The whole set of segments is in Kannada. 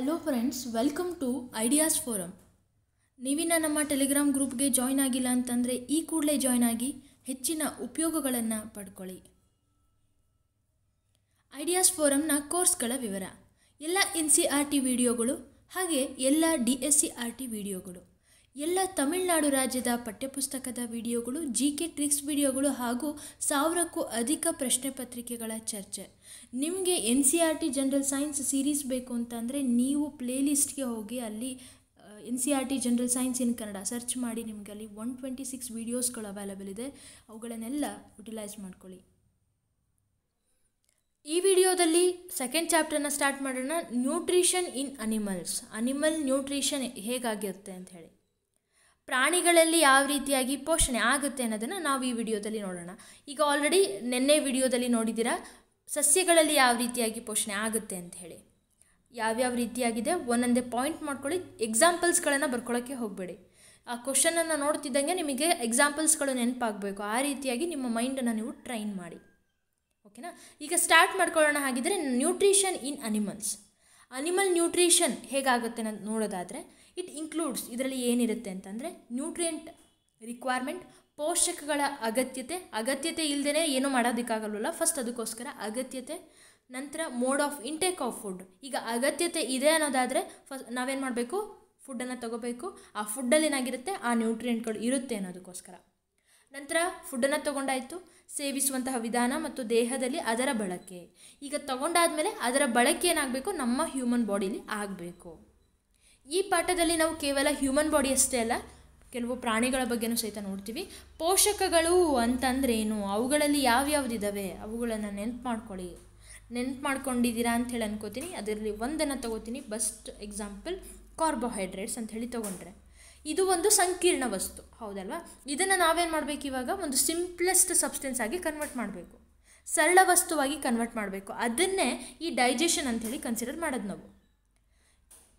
hello friends welcome to ideas forum ನೀವಿನ ನಮ್ಮ ಟೆಲಿಗ್ರಾಮ್ ಗ್ರೂಪ್ಗೆ ಜಾಯ್ನ್ ಆಗಿಲ್ಲ ಅಂತಂದರೆ ಈ ಕೂಡಲೇ ಜಾಯ್ನ್ ಆಗಿ ಹೆಚ್ಚಿನ ಉಪಯೋಗಗಳನ್ನು ಪಡ್ಕೊಳ್ಳಿ ಐಡಿಯಾಸ್ ಫೋರಮ್ನ ಕೋರ್ಸ್ಗಳ ವಿವರ ಎಲ್ಲ ಎನ್ ಸಿ ಆರ್ ಟಿ ವಿಡಿಯೋಗಳು ಹಾಗೆ ಎಲ್ಲ D S C R T ವಿಡಿಯೋಗಳು ಎಲ್ಲ ತಮಿಳುನಾಡು ರಾಜ್ಯದ ಪಠ್ಯಪುಸ್ತಕದ ವಿಡಿಯೋಗಳು ಜಿ ಕೆ ಟ್ರಿಕ್ಸ್ ವಿಡಿಯೋಗಳು ಹಾಗೂ ಸಾವಿರಕ್ಕೂ ಅಧಿಕ ಪ್ರಶ್ನೆ ಪತ್ರಿಕೆಗಳ ಚರ್ಚೆ ನಿಮಗೆ N C R T general science series ಬೇಕು ಅಂತಂದರೆ ನೀವು ಪ್ಲೇಲಿಸ್ಟ್ಗೆ ಹೋಗಿ ಅಲ್ಲಿ N C R T general science in Kannada search ಮಾಡಿ ನಿಮಗೆ ಅಲ್ಲಿ ಒನ್ ಟ್ವೆಂಟಿ ಸಿಕ್ಸ್ ವೀಡಿಯೋಸ್ಗಳು ಅವೈಲಬಲ್ ಇದೆ ಅವುಗಳನ್ನೆಲ್ಲ ಯುಟಿಲೈಸ್ ಮಾಡ್ಕೊಳ್ಳಿ ಈ ವಿಡಿಯೋದಲ್ಲಿ ಸೆಕೆಂಡ್ ಚಾಪ್ಟರ್ನ ಸ್ಟಾರ್ಟ್ ಮಾಡೋಣ nutrition in animals animal nutrition ಹೇಗಾಗಿರುತ್ತೆ ಅಂತ ಹೇಳಿ ಪ್ರಾಣಿಗಳಲ್ಲಿ ಯಾವ ರೀತಿಯಾಗಿ ಪೋಷಣೆ ಆಗುತ್ತೆ ಅನ್ನೋದನ್ನು ನಾವು ಈ ವಿಡಿಯೋದಲ್ಲಿ ನೋಡೋಣ ಈಗ ಆಲ್ರೆಡಿ ನಿನ್ನೆ ವಿಡಿಯೋದಲ್ಲಿ ನೋಡಿದ್ದೀರಾ ಸಸ್ಯಗಳಲ್ಲಿ ಯಾವ ರೀತಿಯಾಗಿ ಪೋಷಣೆ ಆಗುತ್ತೆ ಅಂತ ಹೇಳಿ ಯಾವ್ಯಾವ ರೀತಿಯಾಗಿದೆ ಒಂದೊಂದೇ ಪಾಯಿಂಟ್ ಮಾಡ್ಕೊಳ್ಳಿ ಎಕ್ಸಾಂಪಲ್ಸ್ಗಳನ್ನು ಬರ್ಕೊಳ್ಳೋಕ್ಕೆ ಹೋಗಬೇಡಿ ಆ ಕ್ವಶನನ್ನು ನೋಡ್ತಿದ್ದಂಗೆ ನಿಮಗೆ ಎಕ್ಸಾಂಪಲ್ಸ್ಗಳು ನೆನಪಾಗಬೇಕು ಆ ರೀತಿಯಾಗಿ ನಿಮ್ಮ ಮೈಂಡನ್ನು ನೀವು ಟ್ರೈನ್ ಮಾಡಿ ಓಕೆನಾ ಈಗ ಸ್ಟಾರ್ಟ್ ಮಾಡ್ಕೊಳ್ಳೋಣ ಹಾಗಿದ್ರೆ nutrition in animals animal nutrition ಹೇಗಾಗುತ್ತೆ ಅನ್ನೋದು ನೋಡೋದಾದರೆ ಇಟ್ ಇನ್ಕ್ಲೂಡ್ಸ್ ಇದರಲ್ಲಿ ಏನಿರುತ್ತೆ ಅಂತಂದರೆ ನ್ಯೂಟ್ರಿಯೆಂಟ್ ರಿಕ್ವೈರ್ಮೆಂಟ್ ಪೋಷಕಗಳ ಅಗತ್ಯತೆ ಅಗತ್ಯತೆ ಇಲ್ಲದೇ ಏನೂ ಮಾಡೋದಕ್ಕಾಗಲ್ಲ ಫಸ್ಟ್ ಅದಕ್ಕೋಸ್ಕರ ಅಗತ್ಯತೆ ನಂತರ mode of intake of food ಈಗ ಅಗತ್ಯತೆ ಇದೆ ಅನ್ನೋದಾದರೆ ಫಸ್ಟ್ ನಾವೇನು ಮಾಡಬೇಕು ಫುಡ್ಡನ್ನು ತೊಗೋಬೇಕು ಆ ಫುಡ್ಡಲ್ಲಿ ಏನಾಗಿರುತ್ತೆ ಆ ನ್ಯೂಟ್ರಿಯೆಂಟ್ಗಳು ಇರುತ್ತೆ ಅನ್ನೋದಕ್ಕೋಸ್ಕರ ನಂತರ ಫುಡ್ಡನ್ನು ತೊಗೊಂಡಾಯಿತು ಸೇವಿಸುವಂತಹ ವಿಧಾನ ಮತ್ತು ದೇಹದಲ್ಲಿ ಅದರ ಬಳಕೆ ಈಗ ಮೇಲೆ ಅದರ ಬಳಕೆ ಏನಾಗಬೇಕು ನಮ್ಮ ಹ್ಯೂಮನ್ ಬಾಡಿಲಿ ಆಗಬೇಕು ಈ ಪಾಠದಲ್ಲಿ ನಾವು ಕೇವಲ ಹ್ಯೂಮನ್ ಬಾಡಿ ಅಷ್ಟೇ ಅಲ್ಲ ಕೆಲವು ಪ್ರಾಣಿಗಳ ಬಗ್ಗೆನೂ ಸಹಿತ ನೋಡ್ತೀವಿ ಪೋಷಕಗಳು ಅಂತಂದ್ರೆ ಏನು ಅವುಗಳಲ್ಲಿ ಯಾವ್ಯಾವ್ದಿದ್ದಾವೆ ಅವುಗಳನ್ನು ನೆನ್ಪು ಮಾಡ್ಕೊಳ್ಳಿ ನೆನ್ಪು ಮಾಡ್ಕೊಂಡಿದ್ದೀರಾ ಅಂತ ಹೇಳಿ ಅನ್ಕೋತೀನಿ ಅದರಲ್ಲಿ ಒಂದನ್ನು ತಗೋತೀನಿ ಬೆಸ್ಟ್ ಎಕ್ಸಾಂಪಲ್ ಕಾರ್ಬೋಹೈಡ್ರೇಟ್ಸ್ ಅಂತ ಹೇಳಿ ತೊಗೊಂಡ್ರೆ ಇದು ಒಂದು ಸಂಕೀರ್ಣ ವಸ್ತು ಹೌದಲ್ವಾ ಇದನ್ನು ನಾವೇನು ಮಾಡಬೇಕು ಇವಾಗ ಒಂದು ಸಿಂಪ್ಲೆಸ್ಟ್ ಸಬ್ಸ್ಟೆನ್ಸ್ ಆಗಿ ಕನ್ವರ್ಟ್ ಮಾಡಬೇಕು ಸರಳ ವಸ್ತುವಾಗಿ ಕನ್ವರ್ಟ್ ಮಾಡಬೇಕು ಅದನ್ನೇ ಈ ಡೈಜೆಷನ್ ಅಂಥೇಳಿ ಕನ್ಸಿಡರ್ ಮಾಡೋದು ನಾವು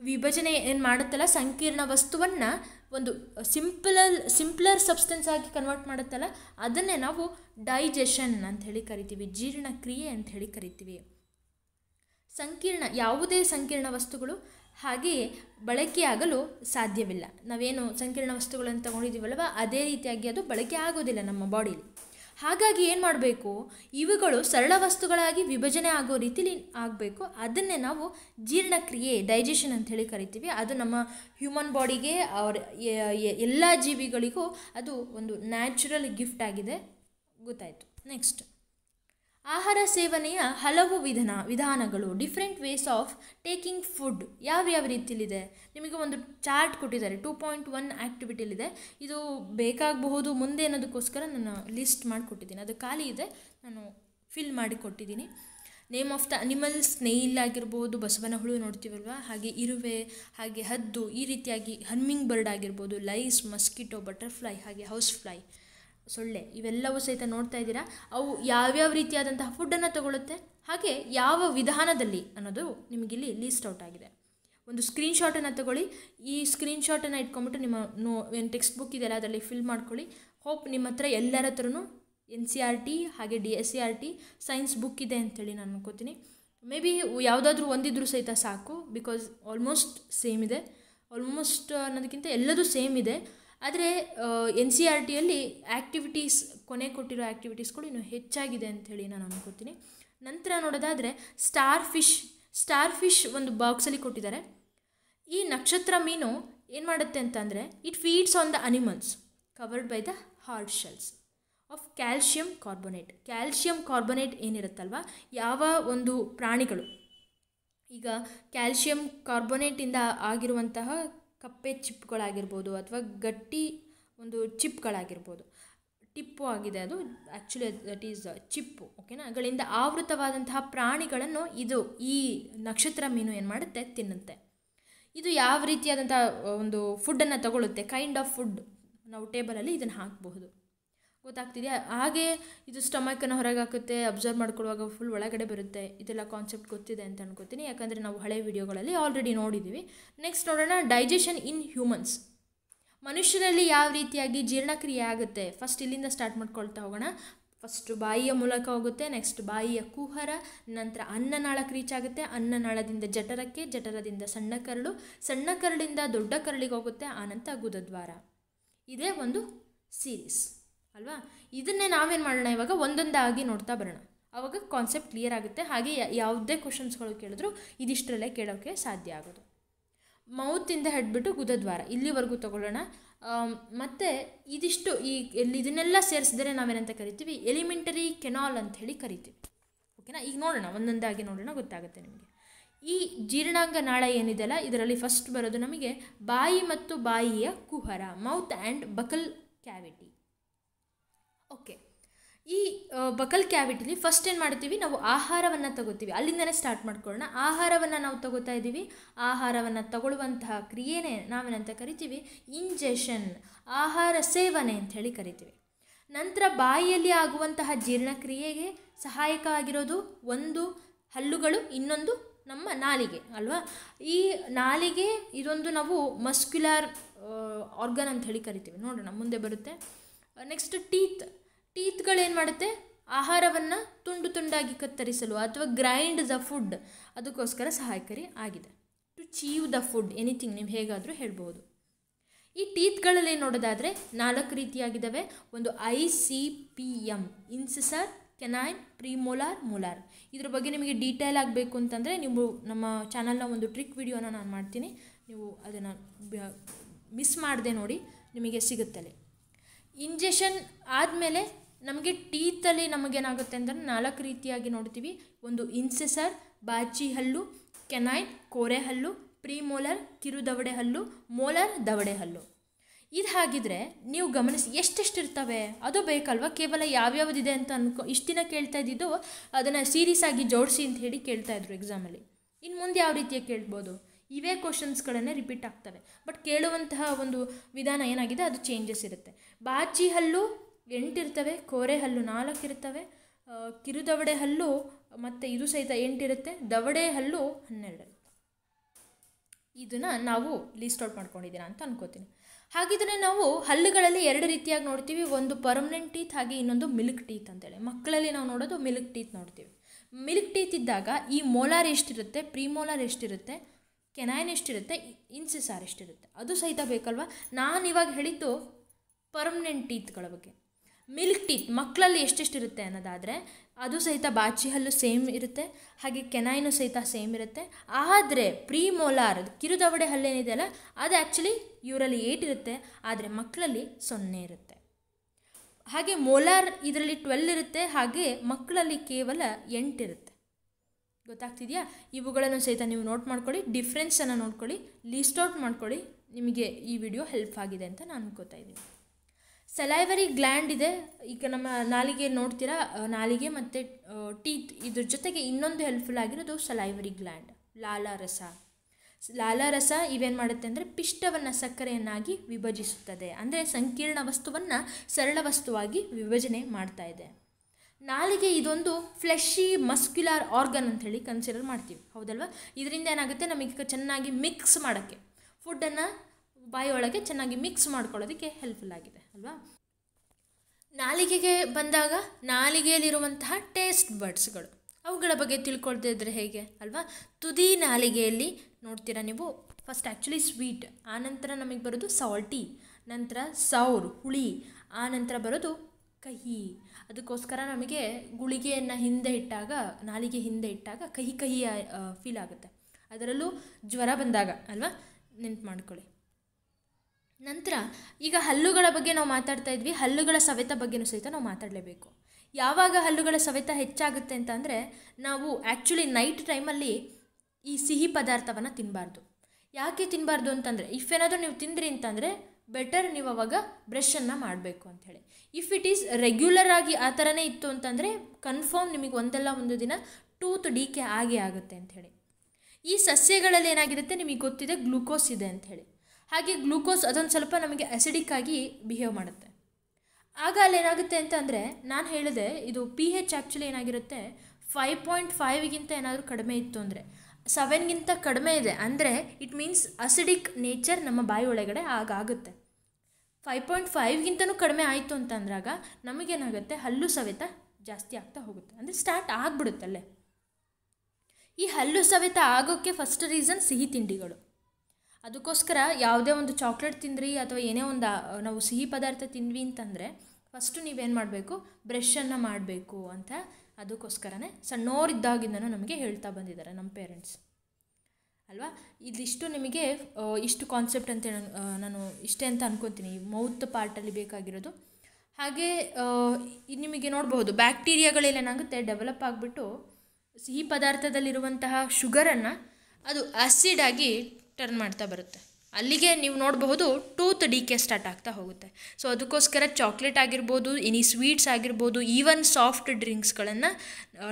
ವಿಭಜನೆ ಏನು ಮಾಡುತ್ತಲ್ಲ ಸಂಕೀರ್ಣ ವಸ್ತುವನ್ನು ಒಂದು ಸಿಂಪಲ್ ಸಿಂಪ್ಲರ್ ಸಬ್ಸ್ಟೆನ್ಸ್ ಆಗಿ ಕನ್ವರ್ಟ್ ಮಾಡುತ್ತಲ್ಲ ಅದನ್ನೇ ನಾವು ಡೈಜೆಷನ್ ಅಂತ ಹೇಳಿ ಕರಿತೀವಿ ಜೀರ್ಣಕ್ರಿಯೆ ಅಂತ ಹೇಳಿ ಕರಿತೀವಿ ಸಂಕೀರ್ಣ ಯಾವುದೇ ಸಂಕೀರ್ಣ ವಸ್ತುಗಳು ಹಾಗೆಯೇ ಬಳಕೆಯಾಗಲು ಸಾಧ್ಯವಿಲ್ಲ ನಾವೇನು ಸಂಕೀರ್ಣ ವಸ್ತುಗಳನ್ನು ತಗೊಂಡಿದ್ದೀವಲ್ವ ಅದೇ ರೀತಿಯಾಗಿ ಅದು ಬಳಕೆ ಆಗೋದಿಲ್ಲ ನಮ್ಮ ಬಾಡೀಲಿ ಹಾಗಾಗಿ ಏನು ಮಾಡಬೇಕು ಇವುಗಳು ಸರಳ ವಸ್ತುಗಳಾಗಿ ವಿಭಜನೆ ಆಗೋ ರೀತಿಲಿ ಆಗಬೇಕು ಅದನ್ನೇ ನಾವು ಜೀರ್ಣಕ್ರಿಯೆ ಡೈಜೆಷನ್ ಅಂತ ಹೇಳಿ ಕರಿತೀವಿ ಅದು ನಮ್ಮ ಹ್ಯೂಮನ್ ಬಾಡಿಗೆ ಅವ್ರ ಎಲ್ಲ ಜೀವಿಗಳಿಗೂ ಅದು ಒಂದು ನ್ಯಾಚುರಲ್ ಗಿಫ್ಟ್ ಆಗಿದೆ ಗೊತ್ತಾಯಿತು ನೆಕ್ಸ್ಟ್ ಆಹಾರ ಸೇವನೆಯ ಹಲವು ವಿಧಾನ ವಿಧಾನಗಳು different ways of taking food ಯಾವ್ಯಾವ ರೀತಿಯಲ್ಲಿದೆ ನಿಮಗೆ ಒಂದು ಚಾರ್ಟ್ ಕೊಟ್ಟಿದ್ದಾರೆ ಟೂ ಪಾಯಿಂಟ್ ಒನ್ ಆ್ಯಕ್ಟಿವಿಟಿಯಲ್ಲಿದೆ ಇದು ಬೇಕಾಗಬಹುದು ಮುಂದೆ ಅನ್ನೋದಕ್ಕೋಸ್ಕರ ನಾನು ಲಿಸ್ಟ್ ಮಾಡಿಕೊಟ್ಟಿದ್ದೀನಿ ಅದು ಖಾಲಿ ಇದೆ ನಾನು ಫಿಲ್ ಮಾಡಿ ಕೊಟ್ಟಿದ್ದೀನಿ name of the animals snail ಆಗಿರ್ಬೋದು ಬಸವನ ಹುಳು ನೋಡ್ತೀವಲ್ವ ಹಾಗೆ ಇರುವೆ ಹಾಗೆ ಹದ್ದು ಈ ರೀತಿಯಾಗಿ ಹಮ್ಮಿಂಗ್ ಬರ್ಡ್ ಆಗಿರ್ಬೋದು ಲೈಸ್ ಮಸ್ಕಿಟೋ ಬಟರ್ಫ್ಲೈ ಹಾಗೆ ಹೌಸ್ ಫ್ಲೈ ಸೊಳ್ಳೆ ಇವೆಲ್ಲವೂ ಸಹಿತ ನೋಡ್ತಾ ಇದ್ದೀರಾ ಅವು ಯಾವ್ಯಾವ ರೀತಿಯಾದಂತಹ ಫುಡ್ಡನ್ನು ತಗೊಳ್ಳುತ್ತೆ ಹಾಗೆ ಯಾವ ವಿಧಾನದಲ್ಲಿ ಅನ್ನೋದು ನಿಮಗಿಲ್ಲಿ ಲೀಸ್ಟ್ ಔಟ್ ಆಗಿದೆ ಒಂದು ಸ್ಕ್ರೀನ್ಶಾಟನ್ನು ತಗೊಳ್ಳಿ ಈ ಸ್ಕ್ರೀನ್ಶಾಟನ್ನು ಇಟ್ಕೊಂಬಿಟ್ಟು ನಿಮ್ಮ ನೋ ಏನು ಟೆಕ್ಸ್ಟ್ ಬುಕ್ ಇದೆಯಲ್ಲ ಅದರಲ್ಲಿ ಫಿಲ್ ಮಾಡ್ಕೊಳ್ಳಿ ಹೋಪ್ ನಿಮ್ಮ ಹತ್ರ ಎಲ್ಲರ ಹತ್ರನೂ ಎನ್ ಸಿ ಆರ್ ಟಿ ಹಾಗೆ D S C R T science book ಇದೆ ಅಂತೇಳಿ ನಾನು ಅನ್ಕೋತೀನಿ ಮೇ ಬಿ ಯಾವುದಾದ್ರೂ ಒಂದಿದ್ರೂ ಸಹಿತ ಸಾಕು ಬಿಕಾಸ್ ಆಲ್ಮೋಸ್ಟ್ ಸೇಮ್ ಇದೆ ಆಲ್ಮೋಸ್ಟ್ ಅನ್ನೋದಕ್ಕಿಂತ ಎಲ್ಲದೂ ಸೇಮ್ ಇದೆ ಆದರೆ ಎನ್ ಸಿ ಆರ್ ಟಿಯಲ್ಲಿ ಆ್ಯಕ್ಟಿವಿಟೀಸ್ ಕೊನೆ ಕೊಟ್ಟಿರೋ ಆ್ಯಕ್ಟಿವಿಟೀಸ್ಗಳು ಇನ್ನೂ ಹೆಚ್ಚಾಗಿದೆ ಅಂಥೇಳಿ ನಾನು ಅಂದ್ಕೋತೀನಿ ನಂತರ ನೋಡೋದಾದರೆ ಸ್ಟಾರ್ ಫಿಶ್ ಸ್ಟಾರ್ ಫಿಶ್ ಒಂದು ಬಾಕ್ಸಲ್ಲಿ ಕೊಟ್ಟಿದ್ದಾರೆ ಈ ನಕ್ಷತ್ರ ಮೀನು ಏನು ಮಾಡುತ್ತೆ ಅಂತಂದರೆ it feeds on the animals covered by the hard shells of calcium carbonate calcium carbonate ಏನಿರುತ್ತಲ್ವ ಯಾವ ಒಂದು ಪ್ರಾಣಿಗಳು ಈಗ ಕ್ಯಾಲ್ಶಿಯಂ ಕಾರ್ಬೊನೇಟಿಂದ ಆಗಿರುವಂತಹ ಕಪ್ಪೆ ಚಿಪ್ಗಳಾಗಿರ್ಬೋದು ಅಥವಾ ಗಟ್ಟಿ ಒಂದು ಚಿಪ್ಗಳಾಗಿರ್ಬೋದು ಟಿಪ್ಪು ಆಗಿದೆ ಅದು ಆ್ಯಕ್ಚುಲಿ ದಟ್ ಈಸ್ ಚಿಪ್ಪು ಓಕೆನಾ ಗಳಿಂದ ಆವೃತವಾದಂತಹ ಪ್ರಾಣಿಗಳನ್ನು ಇದು ಈ ನಕ್ಷತ್ರ ಮೀನು ಏನು ಮಾಡುತ್ತೆ ತಿನ್ನುತ್ತೆ ಇದು ಯಾವ ರೀತಿಯಾದಂಥ ಒಂದು ಫುಡ್ಡನ್ನು ತಗೊಳ್ಳುತ್ತೆ ಕೈಂಡ್ ಆಫ್ ಫುಡ್ ನಾವು ಟೇಬಲಲ್ಲಿ ಇದನ್ನು ಹಾಕಬಹುದು ಗೊತ್ತಾಗ್ತಿದೆ ಹಾಗೆ ಇದು ಸ್ಟಮಕನ್ನು ಹೊರಗೆ ಹಾಕುತ್ತೆ ಅಬ್ಸರ್ವ್ ಮಾಡ್ಕೊಳ್ಳುವಾಗ ಫುಲ್ ಒಳಗಡೆ ಬರುತ್ತೆ ಇದೆಲ್ಲ ಕಾನ್ಸೆಪ್ಟ್ ಗೊತ್ತಿದೆ ಅಂತ ಅನ್ಕೋತೀನಿ ಯಾಕಂದರೆ ನಾವು ಹಳೆ ವಿಡಿಯೋಗಳಲ್ಲಿ ಆಲ್ರೆಡಿ ನೋಡಿದ್ದೀವಿ ನೆಕ್ಸ್ಟ್ ನೋಡೋಣ ಡೈಜೆಷನ್ ಇನ್ ಹ್ಯೂಮನ್ಸ್ ಮನುಷ್ಯರಲ್ಲಿ ಯಾವ ರೀತಿಯಾಗಿ ಜೀರ್ಣಕ್ರಿಯೆ ಆಗುತ್ತೆ ಫಸ್ಟ್ ಇಲ್ಲಿಂದ ಸ್ಟಾರ್ಟ್ ಮಾಡ್ಕೊಳ್ತಾ ಹೋಗೋಣ ಫಸ್ಟು ಬಾಯಿಯ ಮೂಲಕ ಹೋಗುತ್ತೆ ನೆಕ್ಸ್ಟ್ ಬಾಯಿಯ ಕುಹರ ನಂತರ ಅನ್ನನಾಳಕ್ಕೆ ರೀಚ್ ಆಗುತ್ತೆ ಅನ್ನನಾಳದಿಂದ ಜಠರಕ್ಕೆ ಜಠರದಿಂದ ಸಣ್ಣ ಕರಳು ಸಣ್ಣ ಕರಳಿಂದ ದೊಡ್ಡ ಕರಳಿಗೆ ಹೋಗುತ್ತೆ ಆನಂತ ಗುದದ್ವಾರ ಇದೇ ಒಂದು ಸೀರೀಸ್ ಅಲ್ವಾ ಇದನ್ನೇ ನಾವೇನು ಮಾಡೋಣ ಇವಾಗ ಒಂದೊಂದಾಗಿ ನೋಡ್ತಾ ಬರೋಣ ಆವಾಗ ಕಾನ್ಸೆಪ್ಟ್ ಕ್ಲಿಯರ್ ಆಗುತ್ತೆ ಹಾಗೆ ಯಾವುದೇ ಕ್ವಶನ್ಸ್ಗಳು ಕೇಳಿದ್ರು ಇದಿಷ್ಟರಲ್ಲೇ ಕೇಳೋಕ್ಕೆ ಸಾಧ್ಯ ಆಗೋದು ಮೌತಿಂದ ಹಿಡ್ಬಿಟ್ಟು ಗುದದ್ವಾರ ಇಲ್ಲಿವರೆಗೂ ತಗೊಳ್ಳೋಣ ಮತ್ತು ಇದಿಷ್ಟು ಈ ಎಲ್ಲಿ ಇದನ್ನೆಲ್ಲ ಸೇರಿಸಿದರೆ ನಾವೇನಂತ ಕರಿತೀವಿ ಎಲಿಮೆಂಟರಿ ಕೆನಾಲ್ ಅಂತ ಹೇಳಿ ಕರಿತೀವಿ ಓಕೆನಾ ಈಗ ನೋಡೋಣ ಒಂದೊಂದಾಗಿ ನೋಡೋಣ ಗೊತ್ತಾಗುತ್ತೆ ನಿಮಗೆ ಈ ಜೀರ್ಣಾಂಗ ನಾಳ ಏನಿದೆಯಲ್ಲ ಇದರಲ್ಲಿ ಫಸ್ಟ್ ಬರೋದು ನಮಗೆ ಬಾಯಿ ಮತ್ತು ಬಾಯಿಯ ಕುಹರ mouth and buccal cavity okay ಈ ಬಕಲ್ ಕ್ಯಾವಿಟಿಲಿ ಫಸ್ಟ್ ಏನು ಮಾಡ್ತೀವಿ ನಾವು ಆಹಾರವನ್ನು ತಗೋತೀವಿ ಅಲ್ಲಿಂದಲೇ ಸ್ಟಾರ್ಟ್ ಮಾಡ್ಕೊಳ್ಳೋಣ ಆಹಾರವನ್ನು ನಾವು ತಗೋತಾ ಇದ್ದೀವಿ ಆಹಾರವನ್ನು ತಗೊಳ್ಳುವಂತಹ ಕ್ರಿಯೆನೇ ನಾವೇನಂತ ಕರಿತೀವಿ ಇಂಜೆಷನ್ ಆಹಾರ ಸೇವನೆ ಹೇಳಿ ಕರಿತೀವಿ ನಂತರ ಬಾಯಿಯಲ್ಲಿ ಆಗುವಂತಹ ಜೀರ್ಣಕ್ರಿಯೆಗೆ ಸಹಾಯಕ ಆಗಿರೋದು ಒಂದು ಹಲ್ಲುಗಳು ಇನ್ನೊಂದು ನಮ್ಮ ನಾಲಿಗೆ ಅಲ್ವಾ ಈ ನಾಲಿಗೆ ಇದೊಂದು ನಾವು ಮಸ್ಕ್ಯುಲರ್ ಆರ್ಗನ್ ಅಂತ ಹೇಳಿ ಕರಿತೀವಿ ನೋಡೋಣ ಮುಂದೆ ಬರುತ್ತೆ ನೆಕ್ಸ್ಟ್ ಟೀತ್ ಟೀತ್ಗಳೇನು ಮಾಡುತ್ತೆ ಆಹಾರವನ್ನು ತುಂಡು ತುಂಡಾಗಿ ಕತ್ತರಿಸಲು ಅಥವಾ ಗ್ರೈಂಡ್ ದ ಫುಡ್ ಅದಕ್ಕೋಸ್ಕರ ಸಹಾಯಕಾರಿ ಆಗಿದೆ to chew the food anything ನೀವು ಹೇಗಾದರೂ ಹೇಳ್ಬೋದು ಈ ಟೀತ್ಗಳಲ್ಲಿ ನೋಡೋದಾದರೆ ನಾಲ್ಕು ರೀತಿಯಾಗಿದ್ದಾವೆ ಒಂದು I C P M incisor canine premolar molar ಇದ್ರ ಬಗ್ಗೆ ನಿಮಗೆ ಡೀಟೇಲ್ ಆಗಬೇಕು ಅಂತಂದರೆ ನೀವು ನಮ್ಮ ಚಾನಲ್ನ ಒಂದು ಟ್ರಿಕ್ ವಿಡಿಯೋನ ನಾನು ಮಾಡ್ತೀನಿ ನೀವು ಅದನ್ನು ಮಿಸ್ ಮಾಡಿದೆ ನೋಡಿ ನಿಮಗೆ ಸಿಗುತ್ತಲೇ ಇಂಜೆಷನ್ ಆದಮೇಲೆ ನಮಗೆ ಟೀತಲ್ಲಿ ನಮಗೇನಾಗುತ್ತೆ ಅಂದರೆ ನಾಲ್ಕು ರೀತಿಯಾಗಿ ನೋಡ್ತೀವಿ ಒಂದು ಇನ್ಸೆಸರ್ ಬಾಚಿ ಹಲ್ಲು ಕೆನಾಯ್ ಕೋರೆ ಹಲ್ಲು ಕಿರು ಕಿರುದವಡೆ ಹಲ್ಲು ಮೋಲರ್ ದವಡೆ ಹಲ್ಲು ಇದು ಹಾಗಿದ್ರೆ ನೀವು ಗಮನಿಸಿ ಎಷ್ಟೆಷ್ಟು ಇರ್ತವೆ ಅದು ಬೇಕಲ್ವಾ ಕೇವಲ ಯಾವ್ಯಾವ್ದಿದೆ ಅಂತ ಅನ್ಕೊ ಇಷ್ಟು ದಿನ ಕೇಳ್ತಾ ಇದ್ದಿದ್ದು ಅದನ್ನು ಸೀರಿಯಸ್ ಆಗಿ ಜೋಡಿಸಿ ಅಂತ ಹೇಳಿ ಕೇಳ್ತಾ ಇದ್ರು ಎಕ್ಸಾಮಲ್ಲಿ ಇನ್ನು ಮುಂದೆ ಯಾವ ರೀತಿಯಾಗಿ ಕೇಳ್ಬೋದು ಇವೇ ಕ್ವಶನ್ಸ್ಗಳನ್ನೇ ರಿಪೀಟ್ ಆಗ್ತವೆ ಬಟ್ ಕೇಳುವಂತಹ ಒಂದು ವಿಧಾನ ಏನಾಗಿದೆ ಅದು ಚೇಂಜಸ್ ಇರುತ್ತೆ ಬಾಚಿ ಹಲ್ಲು ಎಂಟಿರ್ತವೆ ಕೋರೆ ಹಲ್ಲು ನಾಲ್ಕು ಇರ್ತವೆ ಕಿರುದವಡೆ ಹಲ್ಲು ಮತ್ತು ಇದು ಸಹಿತ ಎಂಟಿರುತ್ತೆ ದವಡೆ ಹಲ್ಲು ಹನ್ನೆರಡು ಇದನ್ನು ನಾವು ಲೀಸ್ಟ್ ಔಟ್ ಮಾಡ್ಕೊಂಡಿದ್ದೀರಾ ಅಂತ ಅನ್ಕೋತೀನಿ ಹಾಗಿದ್ರೆ ನಾವು ಹಲ್ಲುಗಳಲ್ಲಿ ಎರಡು ರೀತಿಯಾಗಿ ನೋಡ್ತೀವಿ ಒಂದು ಪರ್ಮನೆಂಟ್ ಟೀತ್ ಹಾಗೆ ಇನ್ನೊಂದು ಮಿಲ್ಕ್ ಟೀತ್ ಅಂತೇಳಿ ಮಕ್ಕಳಲ್ಲಿ ನಾವು ನೋಡೋದು ಮಿಲ್ಕ್ ಟೀತ್ ನೋಡ್ತೀವಿ ಮಿಲ್ಕ್ ಟೀತ್ ಇದ್ದಾಗ ಈ ಮೋಲಾರ್ ಎಷ್ಟಿರುತ್ತೆ ಪ್ರಿಮೋಲಾರ್ ಎಷ್ಟಿರುತ್ತೆ ಕೆನೈನ್ ಎಷ್ಟಿರುತ್ತೆ ಇನ್ಸಿಸಾರ್ ಎಷ್ಟಿರುತ್ತೆ ಅದು ಸಹಿತ ಬೇಕಲ್ವಾ ನಾನು ಇವಾಗ ಹೇಳಿದ್ದು ಪರ್ಮನೆಂಟ್ ಟೀತ್ಗಳ ಬಗ್ಗೆ ಮಿಲ್ಕ್ ಟೀತ್ ಮಕ್ಕಳಲ್ಲಿ ಎಷ್ಟೆಷ್ಟು ಇರುತ್ತೆ ಅನ್ನೋದಾದರೆ ಅದು ಸಹಿತ ಬಾಚಿ ಹಲ್ಲು ಸೇಮ್ ಇರುತ್ತೆ ಹಾಗೆ ಕೆನಾಯಿನೂ ಸಹಿತ ಸೇಮ್ ಇರುತ್ತೆ ಆದರೆ ಪ್ರೀ ಮೋಲಾರ್ ಕಿರುದವಡೆ ಅಲ್ಲ ಅದು ಆ್ಯಕ್ಚುಲಿ ಇವರಲ್ಲಿ ಏಟ್ ಇರುತ್ತೆ ಆದರೆ ಮಕ್ಕಳಲ್ಲಿ ಸೊನ್ನೆ ಇರುತ್ತೆ ಹಾಗೆ ಮೋಲಾರ್ ಇದರಲ್ಲಿ ಟ್ವೆಲ್ ಇರುತ್ತೆ ಹಾಗೆ ಮಕ್ಕಳಲ್ಲಿ ಕೇವಲ ಎಂಟಿರುತ್ತೆ ಗೊತ್ತಾಗ್ತಿದೆಯಾ ಇವುಗಳನ್ನು ಸಹಿತ ನೀವು ನೋಟ್ ಮಾಡ್ಕೊಳ್ಳಿ ಡಿಫ್ರೆನ್ಸನ್ನು ನೋಡ್ಕೊಳ್ಳಿ ಲೀಸ್ಟ್ ಔಟ್ ಮಾಡ್ಕೊಳ್ಳಿ ನಿಮಗೆ ಈ ವಿಡಿಯೋ ಹೆಲ್ಪ್ ಆಗಿದೆ ಅಂತ ನಾನು ಅನ್ಕೋತಾ ಇದ್ದೀನಿ ಸಲೈವರಿ ಗ್ಲ್ಯಾಂಡ್ ಇದೆ ಈಗ ನಮ್ಮ ನಾಲಿಗೆ ನೋಡ್ತೀರಾ ನಾಲಿಗೆ ಮತ್ತು ಟೀತ್ ಇದ್ರ ಜೊತೆಗೆ ಇನ್ನೊಂದು ಹೆಲ್ಪ್ಫುಲ್ ಆಗಿರೋದು ಸಲೈವರಿ ಗ್ಲ್ಯಾಂಡ್ ಲಾಲಾರಸ ಲಾಲಾರಸ ಇವೇನು ಮಾಡುತ್ತೆ ಅಂದರೆ ಪಿಷ್ಟವನ್ನು ಸಕ್ಕರೆಯನ್ನಾಗಿ ವಿಭಜಿಸುತ್ತದೆ ಅಂದರೆ ಸಂಕೀರ್ಣ ವಸ್ತುವನ್ನು ಸರಳ ವಸ್ತುವಾಗಿ ವಿಭಜನೆ ಮಾಡ್ತಾ ಇದೆ ನಾಲಿಗೆ ಇದೊಂದು ಫ್ಲೆಶಿ ಮಸ್ಕ್ಯುಲಾರ್ ಆರ್ಗನ್ ಅಂತ ಹೇಳಿ ಕನ್ಸಿಡರ್ ಮಾಡ್ತೀವಿ ಹೌದಲ್ವಾ ಇದರಿಂದ ಏನಾಗುತ್ತೆ ನಮಗೆ ಚೆನ್ನಾಗಿ ಮಿಕ್ಸ್ ಮಾಡೋಕ್ಕೆ ಫುಡ್ಡನ್ನು ಬಾಯಿಯೊಳಗೆ ಚೆನ್ನಾಗಿ ಮಿಕ್ಸ್ ಮಾಡ್ಕೊಳ್ಳೋದಕ್ಕೆ ಹೆಲ್ಪ್ಫುಲ್ ಆಗಿದೆ ಅಲ್ವಾ ನಾಲಿಗೆಗೆ ಬಂದಾಗ ನಾಲಿಗೆಯಲ್ಲಿರುವಂತಹ ಟೇಸ್ಟ್ ಬರ್ಡ್ಸ್ಗಳು ಅವುಗಳ ಬಗ್ಗೆ ತಿಳ್ಕೊಳ್ತಾ ಇದ್ರೆ ಹೇಗೆ ಅಲ್ವಾ ತುದಿ ನಾಲಿಗೆಯಲ್ಲಿ ನೋಡ್ತೀರಾ ನೀವು ಫಸ್ಟ್ ಆ್ಯಕ್ಚುಲಿ ಸ್ವೀಟ್ ಆನಂತರ ನಮಗೆ ಬರೋದು ಸಾಲ್ಟಿ ನಂತರ ಸೌರ್ ಹುಳಿ ಆನಂತರ ಬರೋದು ಕಹಿ ಅದಕ್ಕೋಸ್ಕರ ನಮಗೆ ಗುಳಿಗೆಯನ್ನು ಹಿಂದೆ ಇಟ್ಟಾಗ ನಾಲಿಗೆ ಹಿಂದೆ ಇಟ್ಟಾಗ ಕಹಿ ಕಹಿ ಫೀಲ್ ಆಗುತ್ತೆ ಅದರಲ್ಲೂ ಜ್ವರ ಬಂದಾಗ ಅಲ್ವಾ ನೆನ್ಪು ಮಾಡ್ಕೊಳ್ಳಿ ನಂತರ ಈಗ ಹಲ್ಲುಗಳ ಬಗ್ಗೆ ನಾವು ಮಾತಾಡ್ತಾ ಇದ್ವಿ ಹಲ್ಲುಗಳ ಸವೆತ ಬಗ್ಗೆಯೂ ಸಹಿತ ನಾವು ಮಾತಾಡಲೇಬೇಕು ಯಾವಾಗ ಹಲ್ಲುಗಳ ಸವೆತ ಹೆಚ್ಚಾಗುತ್ತೆ ಅಂತ ಅಂದರೆ ನಾವು ಆ್ಯಕ್ಚುಲಿ ನೈಟ್ ಟೈಮಲ್ಲಿ ಈ ಸಿಹಿ ಪದಾರ್ಥವನ್ನು ತಿನ್ನಬಾರ್ದು ಯಾಕೆ ತಿನ್ನಬಾರ್ದು ಅಂತಂದರೆ ಇಫ್ ಏನಾದರೂ ನೀವು ತಿಂದ್ರಿ ಅಂತಂದರೆ ಬೆಟರ್ ನೀವು ಅವಾಗ ಬ್ರಷನ್ನು ಮಾಡಬೇಕು ಅಂಥೇಳಿ ಇಫ್ ಇಟ್ ಈಸ್ ರೆಗ್ಯುಲರ್ ಆಗಿ ಆ ಥರನೇ ಇತ್ತು ಅಂತಂದರೆ ಕನ್ಫರ್ಮ್ ನಿಮಗೆ ಒಂದಲ್ಲ ಒಂದು ದಿನ ಟೂತ್ ಡಿ ಕೆ ಆಗಿ ಆಗುತ್ತೆ ಅಂಥೇಳಿ ಈ ಸಸ್ಯಗಳಲ್ಲಿ ಏನಾಗಿರುತ್ತೆ ನಿಮಗೆ ಗೊತ್ತಿದೆ ಗ್ಲೂಕೋಸ್ ಇದೆ ಅಂಥೇಳಿ ಹಾಗೆ ಗ್ಲೂಕೋಸ್ ಅದೊಂದು ಸ್ವಲ್ಪ ನಮಗೆ ಅಸಿಡಿಕ್ ಆಗಿ ಬಿಹೇವ್ ಮಾಡುತ್ತೆ ಆಗ ಅಲ್ಲೇನಾಗುತ್ತೆ ಅಂತ ಅಂದರೆ ನಾನು ಹೇಳಿದೆ ಇದು ಪಿ ಹೆಚ್ ಆ್ಯಕ್ಚುಲಿ ಏನಾಗಿರುತ್ತೆ ಫೈವ್ ಪಾಯಿಂಟ್ ಫೈವ್ಗಿಂತ ಏನಾದರೂ ಕಡಿಮೆ ಇತ್ತು ಅಂದರೆ ಸೆವೆನ್ಗಿಂತ ಕಡಿಮೆ ಇದೆ ಅಂದರೆ ಇಟ್ ಮೀನ್ಸ್ ಅಸಿಡಿಕ್ ನೇಚರ್ ನಮ್ಮ ಬಾಯಿ ಒಳಗಡೆ ಆಗಾಗುತ್ತೆ ಫೈವ್ ಪಾಯಿಂಟ್ ಫೈವ್ಗಿಂತನೂ ಕಡಿಮೆ ಆಯಿತು ಅಂತ ಅಂದಾಗ ನಮಗೇನಾಗುತ್ತೆ ಹಲ್ಲು ಸವೆತ ಜಾಸ್ತಿ ಆಗ್ತಾ ಹೋಗುತ್ತೆ ಅಂದರೆ ಸ್ಟಾರ್ಟ್ ಆಗಿಬಿಡುತ್ತಲ್ಲೇ ಈ ಹಲ್ಲು ಸವೆತ ಆಗೋಕ್ಕೆ ಫಸ್ಟ್ ರೀಸನ್ ಸಿಹಿ ತಿಂಡಿಗಳು ಅದಕ್ಕೋಸ್ಕರ ಯಾವುದೇ ಒಂದು ಚಾಕ್ಲೇಟ್ ತಿಂದ್ರಿ ಅಥವಾ ಏನೇ ಒಂದು ನಾವು ಸಿಹಿ ಪದಾರ್ಥ ತಿಂದ್ವಿ ಅಂತಂದರೆ ಫಸ್ಟು ನೀವೇನು ಮಾಡಬೇಕು ಬ್ರಷನ್ನು ಮಾಡಬೇಕು ಅಂತ ಅದಕ್ಕೋಸ್ಕರನೇ ಸಣ್ಣೋರಿದ್ದಾಗಿಂದನೂ ನಮಗೆ ಹೇಳ್ತಾ ಬಂದಿದ್ದಾರೆ ನಮ್ಮ ಪೇರೆಂಟ್ಸ್ ಅಲ್ವಾ ಇದಿಷ್ಟು ನಿಮಗೆ ಇಷ್ಟು ಕಾನ್ಸೆಪ್ಟ್ ಅಂತ ನಾನು ಇಷ್ಟೇ ಅಂತ ಅನ್ಕೊತೀನಿ ಮೌತ್ ಪಾರ್ಟಲ್ಲಿ ಬೇಕಾಗಿರೋದು ಹಾಗೆ ನಿಮಗೆ ನೋಡಬಹುದು ಬ್ಯಾಕ್ಟೀರಿಯಾಗಳೇನಾಗುತ್ತೆ ಡೆವಲಪ್ ಆಗಿಬಿಟ್ಟು ಸಿಹಿ ಪದಾರ್ಥದಲ್ಲಿರುವಂತಹ ಶುಗರನ್ನು ಅದು ಆ್ಯಸಿಡಾಗಿ ಆಗಿ ಟರ್ನ್ ಮಾಡ್ತಾ ಬರುತ್ತೆ ಅಲ್ಲಿಗೆ ನೀವು ನೋಡಬಹುದು ಟೂತ್ ಡಿಕೆ ಸ್ಟಾರ್ಟ್ ಆಗ್ತಾ ಹೋಗುತ್ತೆ ಸೊ ಅದಕ್ಕೋಸ್ಕರ ಚಾಕ್ಲೇಟ್ ಆಗಿರ್ಬೋದು ಇನಿ ಸ್ವೀಟ್ಸ್ ಆಗಿರ್ಬೋದು ಈವನ್ ಸಾಫ್ಟ್ ಡ್ರಿಂಕ್ಸ್ಗಳನ್ನು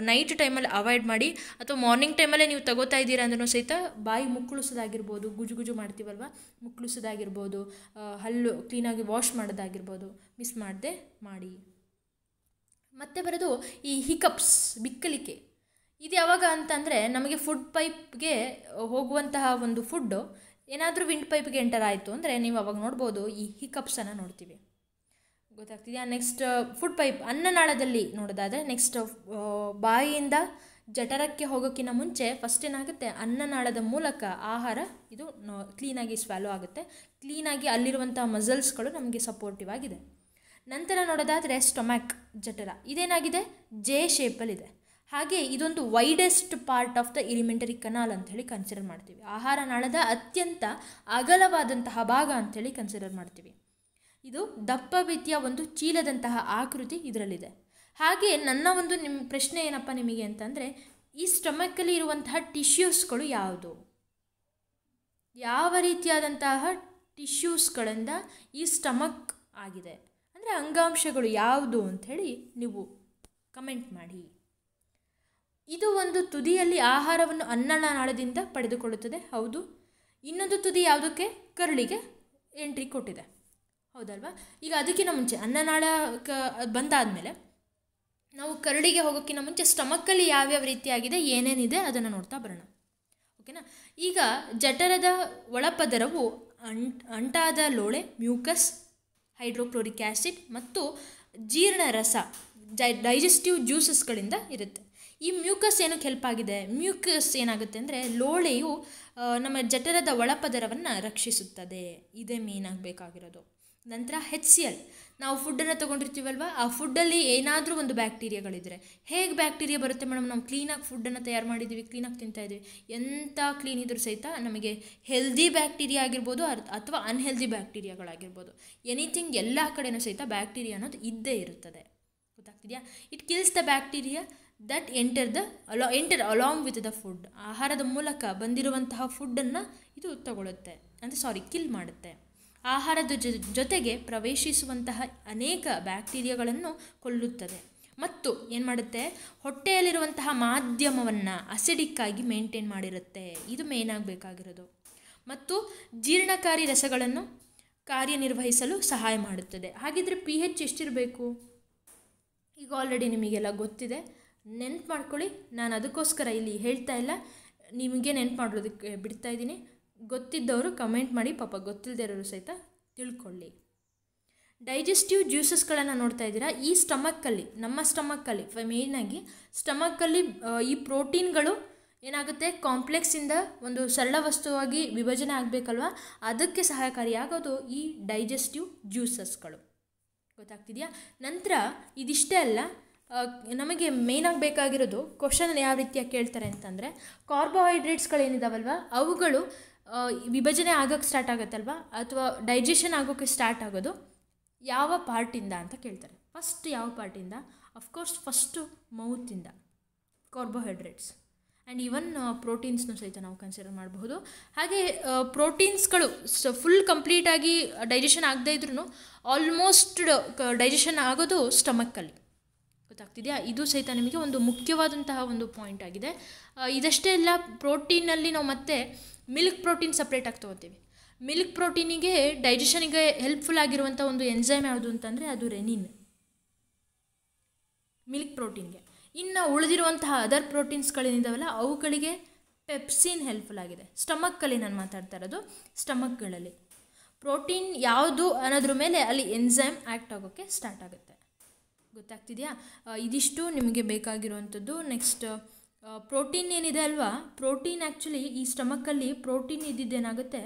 ನೈಟ್ ಟೈಮಲ್ಲಿ ಅವಾಯ್ಡ್ ಮಾಡಿ ಅಥವಾ ಮಾರ್ನಿಂಗ್ ಟೈಮಲ್ಲೇ ನೀವು ತಗೋತಾ ಇದ್ದೀರಾ ಅಂದ್ರೂ ಸಹಿತ ಬಾಯಿ ಮುಕ್ಕುಳಿಸೋದಾಗಿರ್ಬೋದು ಗುಜು ಗುಜು ಮಾಡ್ತೀವಲ್ವ ಮುಕ್ಕುಳಿಸೋದಾಗಿರ್ಬೋದು ಹಲ್ಲು ಕ್ಲೀನಾಗಿ ವಾಶ್ ಮಾಡೋದಾಗಿರ್ಬೋದು ಮಿಸ್ ಮಾಡದೆ ಮಾಡಿ ಮತ್ತೆ ಬರೋದು ಈ ಹಿಕಪ್ಸ್ ಬಿಕ್ಕಲಿಕೆ ಇದು ಯಾವಾಗ ಅಂತಂದರೆ ನಮಗೆ ಫುಡ್ ಪೈಪ್ಗೆ ಹೋಗುವಂತಹ ಒಂದು ಫುಡ್ಡು ಏನಾದರೂ ವಿಂಡ್ ಪೈಪ್ಗೆ ಎಂಟರ್ ಆಯಿತು ಅಂದರೆ ನೀವು ಅವಾಗ ನೋಡ್ಬೋದು ಈ ಹಿಕಪ್ಸನ್ನು ನೋಡ್ತೀವಿ ಗೊತ್ತಾಗ್ತಿದೆಯಾ ನೆಕ್ಸ್ಟ್ ಫುಡ್ uh, ಪೈಪ್ ಅನ್ನನಾಳದಲ್ಲಿ ನೋಡೋದಾದರೆ ನೆಕ್ಸ್ಟ್ uh, ಬಾಯಿಯಿಂದ ಜಠರಕ್ಕೆ ಹೋಗೋಕ್ಕಿಂತ ಮುಂಚೆ ಫಸ್ಟ್ ಏನಾಗುತ್ತೆ ಅನ್ನನಾಳದ ಮೂಲಕ ಆಹಾರ ಇದು ಕ್ಲೀನಾಗಿ ಸ್ವಾಲೋ ಆಗುತ್ತೆ ಕ್ಲೀನಾಗಿ ಅಲ್ಲಿರುವಂಥ ಮಸಲ್ಸ್ಗಳು ನಮಗೆ ಸಪೋರ್ಟಿವ್ ಆಗಿದೆ ನಂತರ ನೋಡೋದಾದರೆ ಸ್ಟೊಮ್ಯಾಕ್ ಜಠರ ಇದೇನಾಗಿದೆ ಜೆ ಶೇಪಲ್ಲಿದೆ ಹಾಗೆ ಇದೊಂದು widest part of the alimentary canal ಅಂಥೇಳಿ ಕನ್ಸಿಡರ್ ಮಾಡ್ತೀವಿ ಆಹಾರ ನಾಳದ ಅತ್ಯಂತ ಅಗಲವಾದಂತಹ ಭಾಗ ಅಂಥೇಳಿ ಕನ್ಸಿಡರ್ ಮಾಡ್ತೀವಿ ಇದು ದಪ್ಪ ರೀತಿಯ ಒಂದು ಚೀಲದಂತಹ ಆಕೃತಿ ಇದರಲ್ಲಿದೆ ಹಾಗೆ ನನ್ನ ಒಂದು ನಿಮ್ಮ ಪ್ರಶ್ನೆ ಏನಪ್ಪ ನಿಮಗೆ ಅಂತಂದರೆ ಈ ಸ್ಟಮಕ್ಕಲ್ಲಿ ಇರುವಂತಹ ಟಿಶ್ಯೂಸ್ಗಳು ಯಾವುದು ಯಾವ ರೀತಿಯಾದಂತಹ ಟಿಶ್ಯೂಸ್ಗಳಿಂದ ಈ ಸ್ಟಮಕ್ ಆಗಿದೆ ಅಂದರೆ ಅಂಗಾಂಶಗಳು ಯಾವುದು ಅಂಥೇಳಿ ನೀವು ಕಮೆಂಟ್ ಮಾಡಿ ಇದು ಒಂದು ತುದಿಯಲ್ಲಿ ಆಹಾರವನ್ನು ಅನ್ನನಾಳದಿಂದ ಪಡೆದುಕೊಳ್ಳುತ್ತದೆ ಹೌದು ಇನ್ನೊಂದು ತುದಿ ಯಾವುದಕ್ಕೆ ಕರುಳಿಗೆ ಎಂಟ್ರಿ ಕೊಟ್ಟಿದೆ ಹೌದಲ್ವಾ ಈಗ ಅದಕ್ಕಿಂತ ಮುಂಚೆ ಅನ್ನನಾಳ ಕ ಬಂದಾದಮೇಲೆ ನಾವು ಕರುಳಿಗೆ ಹೋಗೋಕ್ಕಿಂತ ಮುಂಚೆ ಸ್ಟಮಕ್ಕಲ್ಲಿ ಯಾವ್ಯಾವ ರೀತಿಯಾಗಿದೆ ಏನೇನಿದೆ ಅದನ್ನು ನೋಡ್ತಾ ಬರೋಣ ಓಕೆನಾ ಈಗ ಜಠರದ ಒಳಪದರವು ಅಂಟ್ ಅಂಟಾದ ಲೋಳೆ ಮ್ಯೂಕಸ್ ಹೈಡ್ರೋಕ್ಲೋರಿಕ್ ಆ್ಯಸಿಡ್ ಮತ್ತು ಜೀರ್ಣರಸ ಜೈ ಡೈಜೆಸ್ಟಿವ್ ಜ್ಯೂಸಸ್ಗಳಿಂದ ಇರುತ್ತೆ ಈ ಮ್ಯೂಕಸ್ ಏನಕ್ಕೆ ಹೆಲ್ಪ್ ಆಗಿದೆ ಮ್ಯೂಕಸ್ ಏನಾಗುತ್ತೆ ಅಂದರೆ ಲೋಳೆಯು ನಮ್ಮ ಜಠರದ ಒಳಪದರವನ್ನು ರಕ್ಷಿಸುತ್ತದೆ ಇದೇ ಮೇನ್ ಆಗಬೇಕಾಗಿರೋದು ನಂತರ ಹೆಚ್ ಸಿ ಎಲ್ ನಾವು ಫುಡ್ಡನ್ನು ತೊಗೊಂಡಿರ್ತೀವಲ್ವ ಆ ಫುಡ್ಡಲ್ಲಿ ಏನಾದರೂ ಒಂದು ಬ್ಯಾಕ್ಟೀರಿಯಾಗಳಿದ್ರೆ ಹೇಗೆ ಬ್ಯಾಕ್ಟೀರಿಯಾ ಬರುತ್ತೆ ಮೇಡಮ್ ನಾವು ಕ್ಲೀನಾಗಿ ಫುಡ್ಡನ್ನು ತಯಾರು ಮಾಡಿದ್ದೀವಿ ಕ್ಲೀನಾಗಿ ಇದ್ದೀವಿ ಎಂಥ ಕ್ಲೀನ್ ಇದ್ರೂ ಸಹಿತ ನಮಗೆ ಹೆಲ್ದಿ ಬ್ಯಾಕ್ಟೀರಿಯಾ ಆಗಿರ್ಬೋದು ಅಥವಾ ಅನ್ಹೆಲ್ದಿ ಬ್ಯಾಕ್ಟೀರಿಯಾಗಳಾಗಿರ್ಬೋದು ಎನಿಥಿಂಗ್ ಎಲ್ಲ ಕಡೆಯೂ ಸಹಿತ ಬ್ಯಾಕ್ಟೀರಿಯಾ ಅನ್ನೋದು ಇದ್ದೇ ಇರುತ್ತದೆ ಗೊತ್ತಾಗ್ತಿದೆಯಾ it kills the bacteria that enter the ಅಲಾ enter along with the food ಆಹಾರದ ಮೂಲಕ ಬಂದಿರುವಂತಹ ಫುಡ್ಡನ್ನು ಇದು ತಗೊಳ್ಳುತ್ತೆ ಅಂದರೆ ಸಾರಿ ಕಿಲ್ ಮಾಡುತ್ತೆ ಆಹಾರದ ಜೊ ಜೊತೆಗೆ ಪ್ರವೇಶಿಸುವಂತಹ ಅನೇಕ ಬ್ಯಾಕ್ಟೀರಿಯಾಗಳನ್ನು ಕೊಲ್ಲುತ್ತದೆ ಮತ್ತು ಏನು ಮಾಡುತ್ತೆ ಹೊಟ್ಟೆಯಲ್ಲಿರುವಂತಹ ಮಾಧ್ಯಮವನ್ನು ಅಸಿಡಿಕ್ಕಾಗಿ ಮೇಂಟೈನ್ ಮಾಡಿರುತ್ತೆ ಇದು ಮೇನ್ ಆಗಬೇಕಾಗಿರೋದು ಮತ್ತು ಜೀರ್ಣಕಾರಿ ರಸಗಳನ್ನು ಕಾರ್ಯನಿರ್ವಹಿಸಲು ಸಹಾಯ ಮಾಡುತ್ತದೆ ಹಾಗಿದ್ರೆ ಪಿ ಹೆಚ್ ಎಷ್ಟಿರಬೇಕು ಈಗ ಆಲ್ರೆಡಿ ನಿಮಗೆಲ್ಲ ಗೊತ್ತಿದೆ ನೆನ್ಪು ಮಾಡ್ಕೊಳ್ಳಿ ನಾನು ಅದಕ್ಕೋಸ್ಕರ ಇಲ್ಲಿ ಹೇಳ್ತಾ ಇಲ್ಲ ನಿಮಗೆ ನೆನ್ಪು ಮಾಡೋದಕ್ಕೆ ಬಿಡ್ತಾ ಇದ್ದೀನಿ ಗೊತ್ತಿದ್ದವರು ಕಮೆಂಟ್ ಮಾಡಿ ಪಾಪ ಗೊತ್ತಿಲ್ಲದೆ ಇರೋರು ಸಹಿತ ತಿಳ್ಕೊಳ್ಳಿ ಡೈಜೆಸ್ಟಿವ್ ಜ್ಯೂಸಸ್ಗಳನ್ನು ನೋಡ್ತಾ ಇದ್ದೀರಾ ಈ ಸ್ಟಮಕ್ಕಲ್ಲಿ ನಮ್ಮ ಸ್ಟಮಕ್ಕಲ್ಲಿ ಮೇಯ್ನಾಗಿ ಸ್ಟಮಕ್ಕಲ್ಲಿ ಈ ಪ್ರೋಟೀನ್ಗಳು ಏನಾಗುತ್ತೆ ಕಾಂಪ್ಲೆಕ್ಸಿಂದ ಒಂದು ಸರಳ ವಸ್ತುವಾಗಿ ವಿಭಜನೆ ಆಗಬೇಕಲ್ವ ಅದಕ್ಕೆ ಸಹಕಾರಿಯಾಗೋದು ಈ ಡೈಜೆಸ್ಟಿವ್ ಜ್ಯೂಸಸ್ಗಳು ಗೊತ್ತಾಗ್ತಿದೆಯಾ ನಂತರ ಇದಿಷ್ಟೇ ಅಲ್ಲ ನಮಗೆ ಮೇಯ್ನಾಗಿ ಬೇಕಾಗಿರೋದು ಕ್ವಶನ್ ಯಾವ ರೀತಿಯಾಗಿ ಕೇಳ್ತಾರೆ ಅಂತಂದರೆ ಕಾರ್ಬೋಹೈಡ್ರೇಟ್ಸ್ಗಳೇನಿದಾವಲ್ವ ಅವುಗಳು ವಿಭಜನೆ ಆಗೋಕ್ಕೆ ಸ್ಟಾರ್ಟ್ ಆಗುತ್ತಲ್ವ ಅಥವಾ ಡೈಜೆಷನ್ ಆಗೋಕ್ಕೆ ಸ್ಟಾರ್ಟ್ ಆಗೋದು ಯಾವ ಪಾರ್ಟಿಂದ ಅಂತ ಕೇಳ್ತಾರೆ ಫಸ್ಟ್ ಯಾವ ಪಾರ್ಟಿಂದ ಅಫ್ಕೋರ್ಸ್ ಫಸ್ಟು ಮೌತಿಂದ ಕಾರ್ಬೋಹೈಡ್ರೇಟ್ಸ್ ಆ್ಯಂಡ್ ಈವನ್ ಪ್ರೋಟೀನ್ಸ್ನು ಸಹಿತ ನಾವು ಕನ್ಸಿಡರ್ ಮಾಡಬಹುದು ಹಾಗೆ ಪ್ರೋಟೀನ್ಸ್ಗಳು ಸ ಫುಲ್ ಕಂಪ್ಲೀಟಾಗಿ ಡೈಜೆಷನ್ ಆಗದೇ ಇದ್ರೂ ಆಲ್ಮೋಸ್ಟ್ ಡೈಜೆಷನ್ ಆಗೋದು ಸ್ಟಮಕ್ಕಲ್ಲಿ ಗೊತ್ತಾಗ್ತಿದೆಯಾ ಇದು ಸಹಿತ ನಿಮಗೆ ಒಂದು ಮುಖ್ಯವಾದಂತಹ ಒಂದು ಪಾಯಿಂಟ್ ಆಗಿದೆ ಇದಷ್ಟೇ ಎಲ್ಲ ಪ್ರೋಟೀನಲ್ಲಿ ನಾವು ಮತ್ತೆ ಮಿಲ್ಕ್ ಪ್ರೋಟೀನ್ ಸಪ್ರೇಟಾಗಿ ತೊಗೋತೀವಿ ಮಿಲ್ಕ್ ಪ್ರೋಟೀನಿಗೆ ಡೈಜೆಷನಿಗೆ ಹೆಲ್ಪ್ಫುಲ್ ಆಗಿರುವಂಥ ಒಂದು ಎನ್ಸೈಮ್ ಯಾವುದು ಅಂತಂದರೆ ಅದು ರೆನಿನ್ ಮಿಲ್ಕ್ ಪ್ರೋಟೀನ್ಗೆ ಇನ್ನು ಉಳಿದಿರುವಂತಹ ಅದರ್ ಪ್ರೋಟೀನ್ಸ್ಗಳೇನಿದಾವಲ್ಲ ಅವುಗಳಿಗೆ ಪೆಪ್ಸಿನ್ ಹೆಲ್ಪ್ಫುಲ್ ಆಗಿದೆ ಸ್ಟಮಕ್ಕಲ್ಲಿ ನಾನು ಮಾತಾಡ್ತಾ ಇರೋದು ಸ್ಟಮಕ್ಗಳಲ್ಲಿ ಪ್ರೋಟೀನ್ ಯಾವುದು ಅನ್ನೋದ್ರ ಮೇಲೆ ಅಲ್ಲಿ ಎನ್ಸೈಮ್ ಆ್ಯಕ್ಟ್ ಆಗೋಕ್ಕೆ ಸ್ಟಾರ್ಟ್ ಆಗುತ್ತೆ ಗೊತ್ತಾಗ್ತಿದೆಯಾ ಇದಿಷ್ಟು ನಿಮಗೆ ಬೇಕಾಗಿರುವಂಥದ್ದು ನೆಕ್ಸ್ಟ್ ಪ್ರೋಟೀನ್ ಏನಿದೆ ಅಲ್ವಾ ಪ್ರೋಟೀನ್ ಆ್ಯಕ್ಚುಲಿ ಈ ಸ್ಟಮಕ್ಕಲ್ಲಿ ಪ್ರೋಟೀನ್ ಇದ್ದಿದ್ದೇನಾಗುತ್ತೆ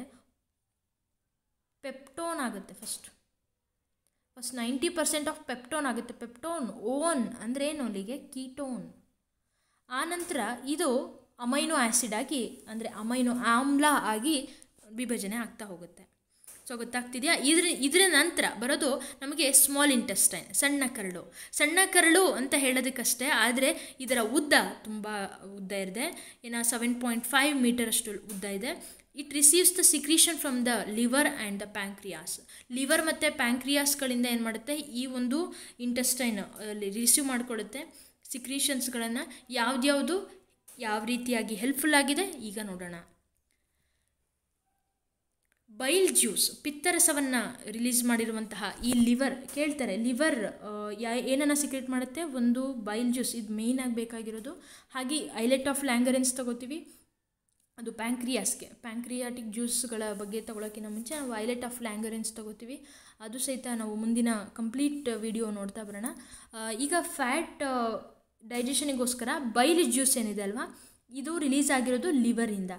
ಪೆಪ್ಟೋನ್ ಆಗುತ್ತೆ first first ninety percent of peptone ಆಗುತ್ತೆ ಪೆಪ್ಟೋನ್ ಓನ್ ಅಂದರೆ ಏನು ಅಲ್ಲಿಗೆ ಕೀಟೋನ್ ಆನಂತರ ಇದು ಅಮೈನೋ ಆ್ಯಸಿಡ್ ಆಗಿ ಅಂದರೆ ಅಮೈನೋ ಆಮ್ಲ ಆಗಿ ವಿಭಜನೆ ಆಗ್ತಾ ಹೋಗುತ್ತೆ ಸೊ ಗೊತ್ತಾಗ್ತಿದೆಯಾ ಇದ್ರ ಇದರ ನಂತರ ಬರೋದು ನಮಗೆ ಸ್ಮಾಲ್ ಇಂಟೆಸ್ಟೈನ್ ಸಣ್ಣ ಕರಳು ಸಣ್ಣ ಕರಳು ಅಂತ ಹೇಳೋದಕ್ಕಷ್ಟೇ ಆದರೆ ಇದರ ಉದ್ದ ತುಂಬ ಉದ್ದ ಇರಿದೆ ಏನೋ ಸೆವೆನ್ ಪಾಯಿಂಟ್ ಫೈವ್ ಮೀಟರಷ್ಟು ಉದ್ದ ಇದೆ it receives the secretion from the liver and the pancreas liver ಮತ್ತು ಪ್ಯಾಂಕ್ರಿಯಾಸ್ಗಳಿಂದ ಏನು ಮಾಡುತ್ತೆ ಈ ಒಂದು ಇಂಟೆಸ್ಟೈನ್ ಅಲ್ಲಿ ರಿಸೀವ್ ಮಾಡಿಕೊಳ್ಳುತ್ತೆ ಸಿಕ್ರೀಷನ್ಸ್ಗಳನ್ನು ಯಾವುದು ಯಾವ ರೀತಿಯಾಗಿ ಹೆಲ್ಪ್ಫುಲ್ ಆಗಿದೆ ಈಗ ನೋಡೋಣ ಬೈಲ್ ಜ್ಯೂಸ್ ಪಿತ್ತರಸವನ್ನು ರಿಲೀಸ್ ಮಾಡಿರುವಂತಹ ಈ ಲಿವರ್ ಕೇಳ್ತಾರೆ ಲಿವರ್ ಯಾ ಏನನ್ನು ಸೀಕ್ರೆಟ್ ಮಾಡುತ್ತೆ ಒಂದು ಬೈಲ್ ಜ್ಯೂಸ್ ಇದು ಮೇಯ್ನ್ ಬೇಕಾಗಿರೋದು ಹಾಗೆ ಐಲೆಟ್ ಆಫ್ ಲ್ಯಾಂಗರೆನ್ಸ್ ತಗೋತೀವಿ ಅದು ಪ್ಯಾಂಕ್ರಿಯಾಸ್ಗೆ ಪ್ಯಾಂಕ್ರಿಯಾಟಿಕ್ ಜ್ಯೂಸ್ಗಳ ಬಗ್ಗೆ ತಗೊಳ್ಳೋಕ್ಕಿಂತ ಮುಂಚೆ ನಾವು ಐಲೆಟ್ ಆಫ್ ಲ್ಯಾಂಗರೆನ್ಸ್ ತಗೋತೀವಿ ಅದು ಸಹಿತ ನಾವು ಮುಂದಿನ ಕಂಪ್ಲೀಟ್ ವಿಡಿಯೋ ನೋಡ್ತಾ ಬರೋಣ ಈಗ ಫ್ಯಾಟ್ ಡೈಜೆಷನಿಗೋಸ್ಕರ ಬೈಲ್ ಜ್ಯೂಸ್ ಏನಿದೆ ಅಲ್ವಾ ಇದು ರಿಲೀಸ್ ಆಗಿರೋದು ಲಿವರಿಂದ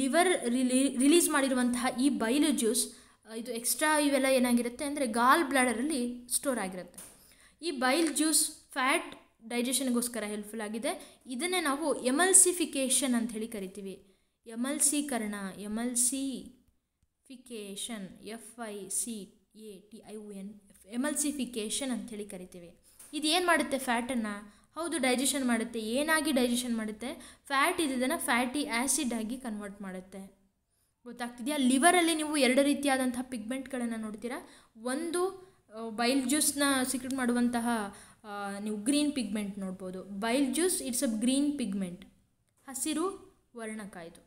ಲಿವರ್ ರಿಲೀ ರಿಲೀಸ್ ಮಾಡಿರುವಂತಹ ಈ ಬೈಲು ಜ್ಯೂಸ್ ಇದು ಎಕ್ಸ್ಟ್ರಾ ಇವೆಲ್ಲ ಏನಾಗಿರುತ್ತೆ ಅಂದರೆ ಗಾಲ್ ಬ್ಲಾಡರಲ್ಲಿ ಸ್ಟೋರ್ ಆಗಿರುತ್ತೆ ಈ ಬೈಲ್ ಜ್ಯೂಸ್ ಫ್ಯಾಟ್ ಡೈಜೆಷನ್ಗೋಸ್ಕರ ಹೆಲ್ಪ್ಫುಲ್ ಆಗಿದೆ ಇದನ್ನೇ ನಾವು ಎಮಲ್ಸಿಫಿಕೇಷನ್ ಅಂತ ಹೇಳಿ ಕರಿತೀವಿ ಎಮಲ್ಸೀಕರಣ emulsification F I C A T I O N emulsification ಅಂಥೇಳಿ ಕರಿತೀವಿ ಇದು ಏನು ಮಾಡುತ್ತೆ ಫ್ಯಾಟನ್ನು ಹೌದು ಡೈಜೆಷನ್ ಮಾಡುತ್ತೆ ಏನಾಗಿ ಡೈಜೆಷನ್ ಮಾಡುತ್ತೆ ಫ್ಯಾಟ್ ಇದ್ದಿದ್ದನ್ನು ಫ್ಯಾಟಿ ಆ್ಯಸಿಡ್ ಆಗಿ ಕನ್ವರ್ಟ್ ಮಾಡುತ್ತೆ ಗೊತ್ತಾಗ್ತಿದೆಯಾ ಲಿವರಲ್ಲಿ ನೀವು ಎರಡು ರೀತಿಯಾದಂತಹ ಪಿಗ್ಮೆಂಟ್ಗಳನ್ನು ನೋಡ್ತೀರಾ ಒಂದು ಬೈಲ್ ಜ್ಯೂಸ್ನ ಸೀಕ್ರೆಟ್ ಮಾಡುವಂತಹ ನೀವು ಗ್ರೀನ್ ಪಿಗ್ಮೆಂಟ್ ನೋಡ್ಬೋದು bile juice it's a green pigment ಹಸಿರು ವರ್ಣಕಾಯ್ದು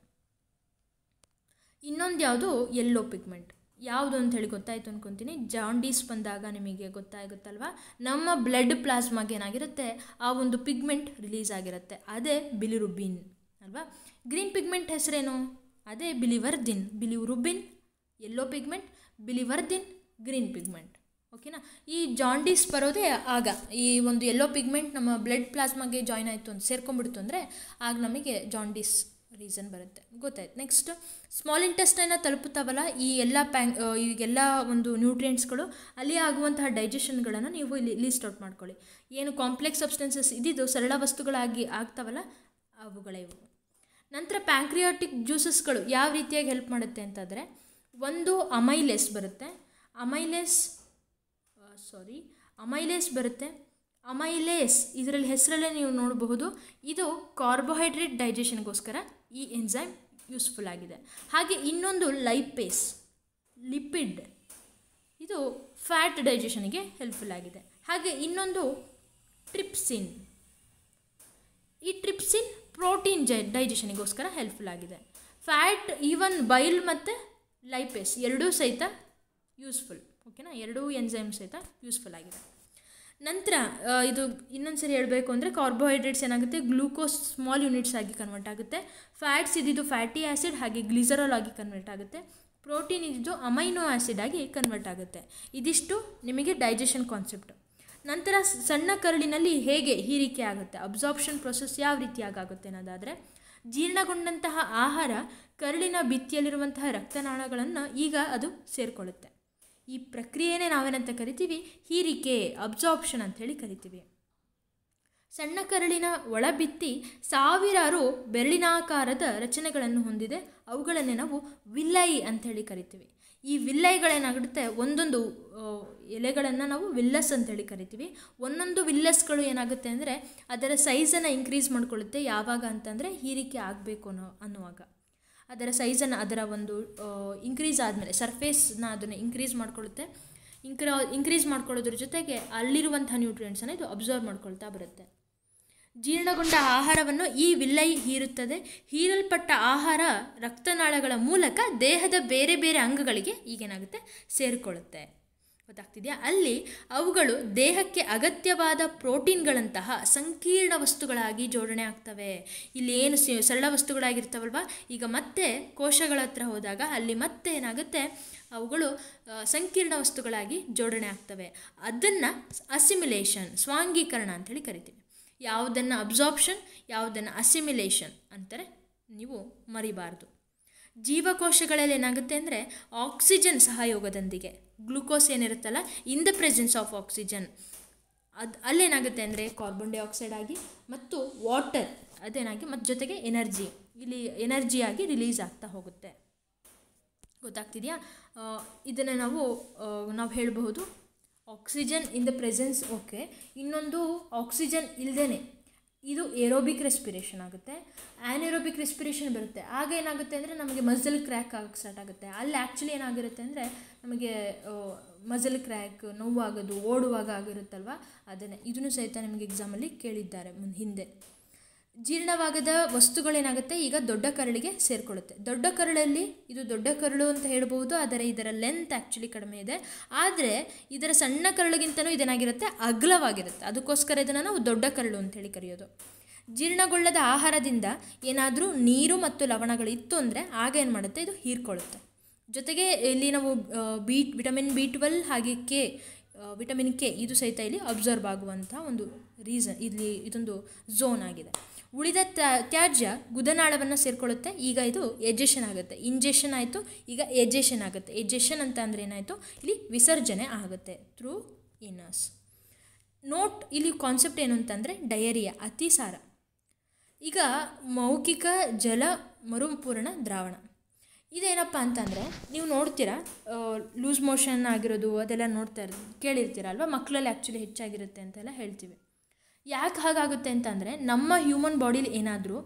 ಇನ್ನೊಂದು ಯಾವುದು ಯೆಲ್ಲೋ ಪಿಗ್ಮೆಂಟ್ ಯಾವುದು ಹೇಳಿ ಗೊತ್ತಾಯಿತು ಅಂದ್ಕೊಂತೀನಿ ಜಾಂಡೀಸ್ ಬಂದಾಗ ನಿಮಗೆ ಗೊತ್ತಾಗುತ್ತಲ್ವಾ ನಮ್ಮ ಬ್ಲಡ್ ಪ್ಲಾಸ್ಮಾಗೆ ಏನಾಗಿರುತ್ತೆ ಆ ಒಂದು ಪಿಗ್ಮೆಂಟ್ ರಿಲೀಸ್ ಆಗಿರುತ್ತೆ ಅದೇ ಬಿಲಿರುಬಿನ್ ಅಲ್ವಾ ಗ್ರೀನ್ ಪಿಗ್ಮೆಂಟ್ ಹೆಸರೇನು ಅದೇ biliverdin bilirubin yellow pigment biliverdin green pigment ಓಕೆನಾ ಈ ಜಾಂಡೀಸ್ ಬರೋದೇ ಆಗ ಈ ಒಂದು ಎಲ್ಲೋ ಪಿಗ್ಮೆಂಟ್ ನಮ್ಮ ಬ್ಲಡ್ ಪ್ಲಾಸ್ಮಾಗೆ ಜಾಯ್ನ್ ಆಯಿತು ಅಂತ ಸೇರ್ಕೊಂಡ್ಬಿಡ್ತು ಅಂದರೆ ಆಗ ನಮಗೆ ಜಾಂಡೀಸ್ ರೀಸನ್ ಬರುತ್ತೆ ಗೊತ್ತಾಯ್ತು ನೆಕ್ಸ್ಟ್ ಸ್ಮಾಲ್ ಇಂಟೆಸ್ಟೈನ ತಲುಪುತ್ತಾವಲ್ಲ ಈ ಎಲ್ಲ ಪ್ಯಾಂಗ್ ಈಗೆಲ್ಲ ಒಂದು ನ್ಯೂಟ್ರಿಯೆಂಟ್ಸ್ಗಳು ಅಲ್ಲಿ ಆಗುವಂತಹ ಡೈಜೆಷನ್ಗಳನ್ನು ನೀವು ಇಲ್ಲಿ ಲೀಸ್ಟ್ ಔಟ್ ಮಾಡ್ಕೊಳ್ಳಿ ಏನು ಕಾಂಪ್ಲೆಕ್ಸ್ ಸಬ್ಸ್ಟೆನ್ಸಸ್ ಇದ್ದಿದ್ದು ಸರಳ ವಸ್ತುಗಳಾಗಿ ಆಗ್ತಾವಲ್ಲ ಅವುಗಳೇ ಇವು ನಂತರ ಪ್ಯಾಂಕ್ರಿಯಾಟಿಕ್ ಜ್ಯೂಸಸ್ಗಳು ಯಾವ ರೀತಿಯಾಗಿ ಹೆಲ್ಪ್ ಮಾಡುತ್ತೆ ಅಂತಂದರೆ ಒಂದು ಅಮೈಲೆಸ್ ಬರುತ್ತೆ ಅಮೈಲೆಸ್ ಸಾರಿ ಅಮೈಲೇಸ್ ಬರುತ್ತೆ ಅಮೈಲೇಸ್ ಇದರಲ್ಲಿ ಹೆಸರಲ್ಲೇ ನೀವು ನೋಡಬಹುದು ಇದು ಕಾರ್ಬೋಹೈಡ್ರೇಟ್ ಡೈಜೆಷನ್ಗೋಸ್ಕರ ಈ ಎಂಜೈಮ್ ಯೂಸ್ಫುಲ್ ಆಗಿದೆ ಹಾಗೆ ಇನ್ನೊಂದು ಲೈಪೇಸ್ ಲಿಪಿಡ್ ಇದು ಫ್ಯಾಟ್ ಡೈಜೆಷನ್ಗೆ ಹೆಲ್ಪ್ಫುಲ್ ಆಗಿದೆ ಹಾಗೆ ಇನ್ನೊಂದು ಟ್ರಿಪ್ಸಿನ್ ಈ ಟ್ರಿಪ್ಸಿನ್ ಪ್ರೋಟೀನ್ ಜೈ ಡೈಜೆಷನಿಗೋಸ್ಕರ ಹೆಲ್ಪ್ಫುಲ್ ಆಗಿದೆ ಫ್ಯಾಟ್ ಈವನ್ ಬೈಲ್ ಮತ್ತು ಲೈಪೇಸ್ ಎರಡೂ ಸಹಿತ ಯೂಸ್ಫುಲ್ ಓಕೆನಾ ಎರಡೂ ಎಂಜೈಮ್ ಸಹಿತ ಯೂಸ್ಫುಲ್ ಆಗಿದೆ ನಂತರ ಇದು ಇನ್ನೊಂದು ಸರಿ ಹೇಳಬೇಕು ಅಂದರೆ ಕಾರ್ಬೋಹೈಡ್ರೇಟ್ಸ್ ಏನಾಗುತ್ತೆ ಗ್ಲೂಕೋಸ್ ಸ್ಮಾಲ್ ಯೂನಿಟ್ಸ್ ಆಗಿ ಕನ್ವರ್ಟ್ ಆಗುತ್ತೆ ಫ್ಯಾಟ್ಸ್ ಇದ್ದಿದ್ದು ಫ್ಯಾಟಿ ಆ್ಯಸಿಡ್ ಹಾಗೆ ಗ್ಲಿಸರಲ್ ಆಗಿ ಕನ್ವರ್ಟ್ ಆಗುತ್ತೆ ಪ್ರೋಟೀನ್ ಇದ್ದಿದ್ದು ಅಮೈನೋ ಆ್ಯಸಿಡ್ ಆಗಿ ಕನ್ವರ್ಟ್ ಆಗುತ್ತೆ ಇದಿಷ್ಟು ನಿಮಗೆ ಡೈಜೆಷನ್ ಕಾನ್ಸೆಪ್ಟ್ ನಂತರ ಸಣ್ಣ ಕರಳಿನಲ್ಲಿ ಹೇಗೆ ಹೀರಿಕೆ ಆಗುತ್ತೆ ಅಬ್ಸಾರ್ಪ್ಷನ್ ಪ್ರೊಸೆಸ್ ಯಾವ ರೀತಿಯಾಗಿ ಆಗುತ್ತೆ ಅನ್ನೋದಾದರೆ ಜೀರ್ಣಗೊಂಡಂತಹ ಆಹಾರ ಕರಳಿನ ಬಿತ್ತಿಯಲ್ಲಿರುವಂತಹ ರಕ್ತನಾಳಗಳನ್ನು ಈಗ ಅದು ಸೇರಿಕೊಳ್ಳುತ್ತೆ ಈ ಪ್ರಕ್ರಿಯೆನೇ ನಾವೇನಂತ ಕರಿತೀವಿ ಹೀರಿಕೆ ಅಬ್ಸಾರ್ಪ್ಷನ್ ಅಂಥೇಳಿ ಕರಿತೀವಿ ಸಣ್ಣ ಕರಳಿನ ಒಳಬಿತ್ತಿ ಸಾವಿರಾರು ಬೆರಳಿನಾಕಾರದ ರಚನೆಗಳನ್ನು ಹೊಂದಿದೆ ಅವುಗಳನ್ನೇ ನಾವು ವಿಲ್ಲೈ ಅಂಥೇಳಿ ಕರಿತೀವಿ ಈ ವಿಲ್ಲೈಗಳೇನಾಗುತ್ತೆ ಒಂದೊಂದು ಎಲೆಗಳನ್ನು ನಾವು ವಿಲ್ಲಸ್ ಅಂತೇಳಿ ಕರಿತೀವಿ ಒಂದೊಂದು ವಿಲ್ಲಸ್ಗಳು ಏನಾಗುತ್ತೆ ಅಂದರೆ ಅದರ ಸೈಜನ್ನು ಇನ್ಕ್ರೀಸ್ ಮಾಡ್ಕೊಳ್ಳುತ್ತೆ ಯಾವಾಗ ಅಂತಂದರೆ ಹೀರಿಕೆ ಆಗಬೇಕು ಅನ್ನೋ ಅನ್ನುವಾಗ ಅದರ ಸೈಜನ್ನು ಅದರ ಒಂದು ಇನ್ಕ್ರೀಸ್ ಆದಮೇಲೆ ಸರ್ಫೇಸ್ನ ಅದನ್ನು ಇನ್ಕ್ರೀಸ್ ಮಾಡ್ಕೊಳ್ಳುತ್ತೆ ಇನ್ಕ್ರ ಇನ್ಕ್ರೀಸ್ ಮಾಡ್ಕೊಳ್ಳೋದ್ರ ಜೊತೆಗೆ ಅಲ್ಲಿರುವಂಥ ನ್ಯೂಟ್ರಿಯೆಂಟ್ಸನ್ನು ಇದು ಅಬ್ಸರ್ವ್ ಮಾಡ್ಕೊಳ್ತಾ ಬರುತ್ತೆ ಜೀರ್ಣಗೊಂಡ ಆಹಾರವನ್ನು ಈ ವಿಲ್ಲೈ ಹೀರುತ್ತದೆ ಹೀರಲ್ಪಟ್ಟ ಆಹಾರ ರಕ್ತನಾಳಗಳ ಮೂಲಕ ದೇಹದ ಬೇರೆ ಬೇರೆ ಅಂಗಗಳಿಗೆ ಈಗೇನಾಗುತ್ತೆ ಸೇರಿಕೊಳ್ಳುತ್ತೆ ಗೊತ್ತಾಗ್ತಿದೆಯಾ ಅಲ್ಲಿ ಅವುಗಳು ದೇಹಕ್ಕೆ ಅಗತ್ಯವಾದ ಪ್ರೋಟೀನ್ಗಳಂತಹ ಸಂಕೀರ್ಣ ವಸ್ತುಗಳಾಗಿ ಜೋಡಣೆ ಆಗ್ತವೆ ಇಲ್ಲಿ ಏನು ಸರಳ ವಸ್ತುಗಳಾಗಿರ್ತಾವಲ್ವ ಈಗ ಮತ್ತೆ ಕೋಶಗಳ ಹತ್ರ ಹೋದಾಗ ಅಲ್ಲಿ ಮತ್ತೆ ಏನಾಗುತ್ತೆ ಅವುಗಳು ಸಂಕೀರ್ಣ ವಸ್ತುಗಳಾಗಿ ಜೋಡಣೆ ಆಗ್ತವೆ ಅದನ್ನು ಅಸಿಮಿಲೇಷನ್ ಸ್ವಾಂಗೀಕರಣ ಅಂಥೇಳಿ ಕರಿತೀವಿ ಯಾವುದನ್ನು ಅಬ್ಸಾರ್ಪ್ಷನ್ ಯಾವುದನ್ನು ಅಸಿಮಿಲೇಷನ್ ಅಂತಾರೆ ನೀವು ಮರಿಬಾರ್ದು ಜೀವಕೋಶಗಳಲ್ಲಿ ಏನಾಗುತ್ತೆ ಅಂದರೆ ಆಕ್ಸಿಜನ್ ಸಹಯೋಗದೊಂದಿಗೆ ಗ್ಲುಕೋಸ್ ಏನಿರುತ್ತಲ್ಲ in the presence of oxygen ಅದು ಅಲ್ಲೇನಾಗುತ್ತೆ ಅಂದರೆ ಕಾರ್ಬನ್ ಡೈಆಕ್ಸೈಡ್ ಆಗಿ ಮತ್ತು ವಾಟರ್ ಅದೇನಾಗಿ ಮತ್ತು ಜೊತೆಗೆ ಎನರ್ಜಿ ಇಲ್ಲಿ ಎನರ್ಜಿಯಾಗಿ ರಿಲೀಸ್ ಆಗ್ತಾ ಹೋಗುತ್ತೆ ಗೊತ್ತಾಗ್ತಿದೆಯಾ ಇದನ್ನು ನಾವು ನಾವು ಹೇಳಬಹುದು oxygen in the presence okay ಇನ್ನೊಂದು ಆಕ್ಸಿಜನ್ ಇಲ್ಲದೇ ಇದು ಏರೋಬಿಕ್ ರೆಸ್ಪಿರೇಷನ್ ಆಗುತ್ತೆ ಏರೋಬಿಕ್ ರೆಸ್ಪಿರೇಷನ್ ಬರುತ್ತೆ ಆಗ ಏನಾಗುತ್ತೆ ಅಂದರೆ ನಮಗೆ ಮಸಲ್ ಕ್ರ್ಯಾಕ್ ಆಗಕ್ಕೆ ಸ್ಟಾರ್ಟ್ ಆಗುತ್ತೆ ಅಲ್ಲಿ ಆ್ಯಕ್ಚುಲಿ ಏನಾಗಿರುತ್ತೆ ಅಂದರೆ ನಮಗೆ ಮಸಲ್ ಕ್ರ್ಯಾಕ್ ನೋವಾಗೋದು ಓಡುವಾಗ ಆಗಿರುತ್ತಲ್ವ ಅದನ್ನೇ ಇದನ್ನು ಸಹಿತ ನಿಮಗೆ ಎಕ್ಸಾಮಲ್ಲಿ ಕೇಳಿದ್ದಾರೆ ಮುಂದೆ ಹಿಂದೆ ಜೀರ್ಣವಾಗದ ವಸ್ತುಗಳೇನಾಗುತ್ತೆ ಈಗ ದೊಡ್ಡ ಕರಳಿಗೆ ಸೇರಿಕೊಳ್ಳುತ್ತೆ ದೊಡ್ಡ ಕರಳಲ್ಲಿ ಇದು ದೊಡ್ಡ ಕರಳು ಅಂತ ಹೇಳ್ಬೋದು ಆದರೆ ಇದರ ಲೆಂತ್ ಆ್ಯಕ್ಚುಲಿ ಕಡಿಮೆ ಇದೆ ಆದರೆ ಇದರ ಸಣ್ಣ ಕರಳಿಗಿಂತನೂ ಇದೇನಾಗಿರುತ್ತೆ ಅಗಲವಾಗಿರುತ್ತೆ ಅದಕ್ಕೋಸ್ಕರ ಇದನ್ನು ನಾವು ದೊಡ್ಡ ಕರಳು ಅಂತೇಳಿ ಕರೆಯೋದು ಜೀರ್ಣಗೊಳ್ಳದ ಆಹಾರದಿಂದ ಏನಾದರೂ ನೀರು ಮತ್ತು ಲವಣಗಳು ಇತ್ತು ಅಂದರೆ ಆಗ ಏನು ಮಾಡುತ್ತೆ ಇದು ಹೀರ್ಕೊಳ್ಳುತ್ತೆ ಜೊತೆಗೆ ಇಲ್ಲಿ ನಾವು ಬೀಟ್ ವಿಟಮಿನ್ ಬಿ ಟ್ವೆಲ್ ಹಾಗೆ ಕೆ ವಿಟಮಿನ್ ಕೆ ಇದು ಸಹಿತ ಇಲ್ಲಿ ಅಬ್ಸರ್ವ್ ಆಗುವಂಥ ಒಂದು ರೀಸನ್ ಇಲ್ಲಿ ಇದೊಂದು ಝೋನ್ ಆಗಿದೆ ಉಳಿದ ತ್ಯಾಜ್ಯ ಗುದನಾಳವನ್ನು ಸೇರಿಕೊಳ್ಳುತ್ತೆ ಈಗ ಇದು ಎಜೆಷನ್ ಆಗುತ್ತೆ ಇಂಜೆಷನ್ ಆಯಿತು ಈಗ ಎಜೆಷನ್ ಆಗುತ್ತೆ ಎಜೆಷನ್ ಅಂತ ಅಂದರೆ ಏನಾಯಿತು ಇಲ್ಲಿ ವಿಸರ್ಜನೆ ಆಗುತ್ತೆ ಥ್ರೂ ಇನಸ್ ನೋಟ್ ಇಲ್ಲಿ ಕಾನ್ಸೆಪ್ಟ್ ಏನು ಅಂತಂದರೆ ಡಯರಿಯಾ ಅತಿಸಾರ ಈಗ ಮೌಖಿಕ ಜಲ ಮರುಪೂರ್ಣ ದ್ರಾವಣ ಇದೇನಪ್ಪ ಅಂತಂದರೆ ನೀವು ನೋಡ್ತೀರಾ ಲೂಸ್ ಮೋಷನ್ ಆಗಿರೋದು ಅದೆಲ್ಲ ನೋಡ್ತಾ ಇರ್ ಕೇಳಿರ್ತೀರ ಅಲ್ವಾ ಮಕ್ಕಳಲ್ಲಿ ಆ್ಯಕ್ಚುಲಿ ಹೆಚ್ಚಾಗಿರುತ್ತೆ ಅಂತೆಲ್ಲ ಹೇಳ್ತೀವಿ ಯಾಕೆ ಹಾಗಾಗುತ್ತೆ ಅಂತಂದರೆ ನಮ್ಮ ಹ್ಯೂಮನ್ ಬಾಡಿಲಿ ಏನಾದರೂ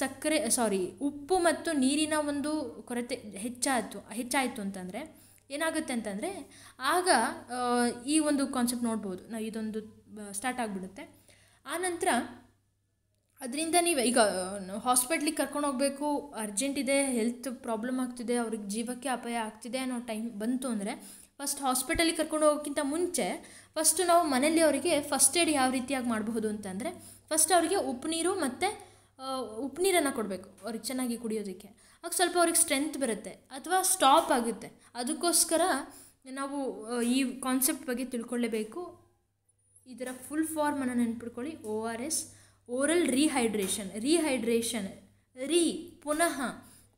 ಸಕ್ಕರೆ ಸಾರಿ ಉಪ್ಪು ಮತ್ತು ನೀರಿನ ಒಂದು ಕೊರತೆ ಹೆಚ್ಚಾಯಿತು ಹೆಚ್ಚಾಯಿತು ಅಂತಂದರೆ ಏನಾಗುತ್ತೆ ಅಂತಂದರೆ ಆಗ ಈ ಒಂದು ಕಾನ್ಸೆಪ್ಟ್ ನೋಡ್ಬೋದು ನಾವು ಇದೊಂದು ಸ್ಟಾರ್ಟ್ ಆಗಿಬಿಡುತ್ತೆ ಆನಂತರ ಅದರಿಂದ ನೀವು ಈಗ ಹಾಸ್ಪಿಟ್ಲಿಗೆ ಕರ್ಕೊಂಡು ಹೋಗಬೇಕು ಅರ್ಜೆಂಟ್ ಇದೆ ಹೆಲ್ತ್ ಪ್ರಾಬ್ಲಮ್ ಆಗ್ತಿದೆ ಅವ್ರಿಗೆ ಜೀವಕ್ಕೆ ಅಪಾಯ ಆಗ್ತಿದೆ ಅನ್ನೋ ಟೈಮ್ ಬಂತು ಅಂದರೆ ಫಸ್ಟ್ ಹಾಸ್ಪಿಟಲಿಗೆ ಕರ್ಕೊಂಡು ಹೋಗೋಕ್ಕಿಂತ ಮುಂಚೆ ಫಸ್ಟು ನಾವು ಮನೆಯಲ್ಲಿ ಅವರಿಗೆ ಫಸ್ಟ್ ಏಡ್ ಯಾವ ರೀತಿಯಾಗಿ ಮಾಡಬಹುದು ಅಂತಂದರೆ ಫಸ್ಟ್ ಅವರಿಗೆ ಉಪ್ಪು ನೀರು ಮತ್ತು ಉಪ್ಪು ನೀರನ್ನು ಕೊಡಬೇಕು ಅವ್ರಿಗೆ ಚೆನ್ನಾಗಿ ಕುಡಿಯೋದಕ್ಕೆ ಆಗ ಸ್ವಲ್ಪ ಅವ್ರಿಗೆ ಸ್ಟ್ರೆಂತ್ ಬರುತ್ತೆ ಅಥವಾ ಸ್ಟಾಪ್ ಆಗುತ್ತೆ ಅದಕ್ಕೋಸ್ಕರ ನಾವು ಈ ಕಾನ್ಸೆಪ್ಟ್ ಬಗ್ಗೆ ತಿಳ್ಕೊಳ್ಳೇಬೇಕು ಇದರ ಫುಲ್ ಫಾರ್ಮನ್ನು ನೆನ್ಪಿಡ್ಕೊಳ್ಳಿ O R S oral rehydration rehydration re ಪುನಃ